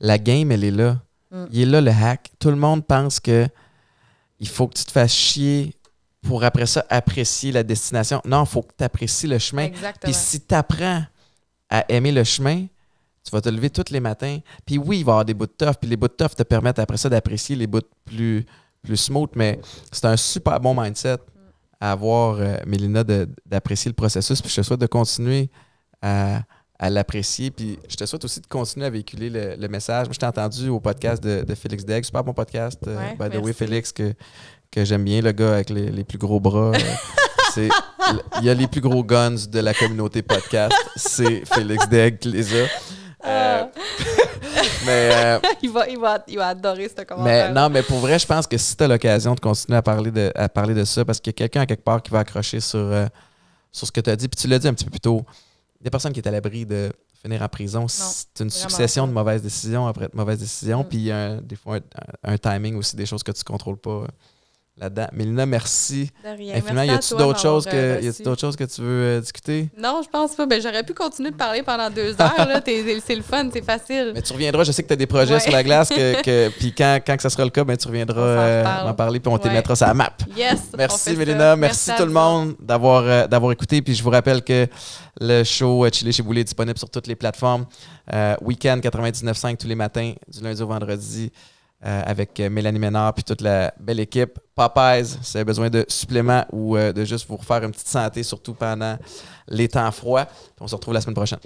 la game, elle est là. Mm. Il est là le hack. Tout le monde pense que il faut que tu te fasses chier pour après ça apprécier la destination. Non, il faut que tu apprécies le chemin. Puis si tu apprends à aimer le chemin, tu vas te lever tous les matins. Puis oui, il va y avoir des bouts de tough. Puis les bouts de tough te permettent après ça d'apprécier les bouts plus, plus smooth. Mais c'est un super bon mindset à avoir, euh, Mélina, d'apprécier le processus. Puis je te souhaite de continuer à, l'apprécier. Puis je te souhaite aussi de continuer à véhiculer le, message. Moi, je t'ai entendu au podcast de, Félix Degg. Super bon podcast, euh, by the way, Félix, que, que j'aime bien, le gars avec les, plus gros bras. Euh, c'est il y a les plus gros guns de la communauté podcast, c'est Félix Degg qui les mais il, va, adorer ce commentaire. Mais, non, mais pour vrai, je pense que si tu as l'occasion de continuer à parler de, à parler de ça, parce qu'il y a quelqu'un à quelque part qui va accrocher sur, euh, sur ce que tu as dit, puis tu l'as dit un petit peu plus tôt, des personnes qui est à l'abri de finir en prison, c'est une succession de mauvaises décisions après de mauvaises décisions, mm. puis des fois un, un, timing aussi, des choses que tu contrôles pas. Euh, là-dedans. Mélina, merci. De rien. y a-tu d'autres choses que d'autres choses que tu veux euh, discuter Non, je pense pas. Ben, j'aurais pu continuer de parler pendant deux heures c'est le fun, c'est facile. Mais tu reviendras. Je sais que tu as des projets sur la glace puis quand quand ça sera le cas, ben, tu reviendras euh, m'en parler puis on te mettra sur la map. Yes. Merci Mélina, merci, tout le monde euh, d'avoir écouté puis je vous rappelle que le show Chili chez Boulet est disponible sur toutes les plateformes. week Weekend 99.5 tous les matins du lundi au vendredi. Euh, avec Mélanie Ménard puis toute la belle équipe. Popeyes, si vous avez besoin de suppléments ou euh, de juste vous refaire une petite santé, surtout pendant les temps froids. on se retrouve la semaine prochaine.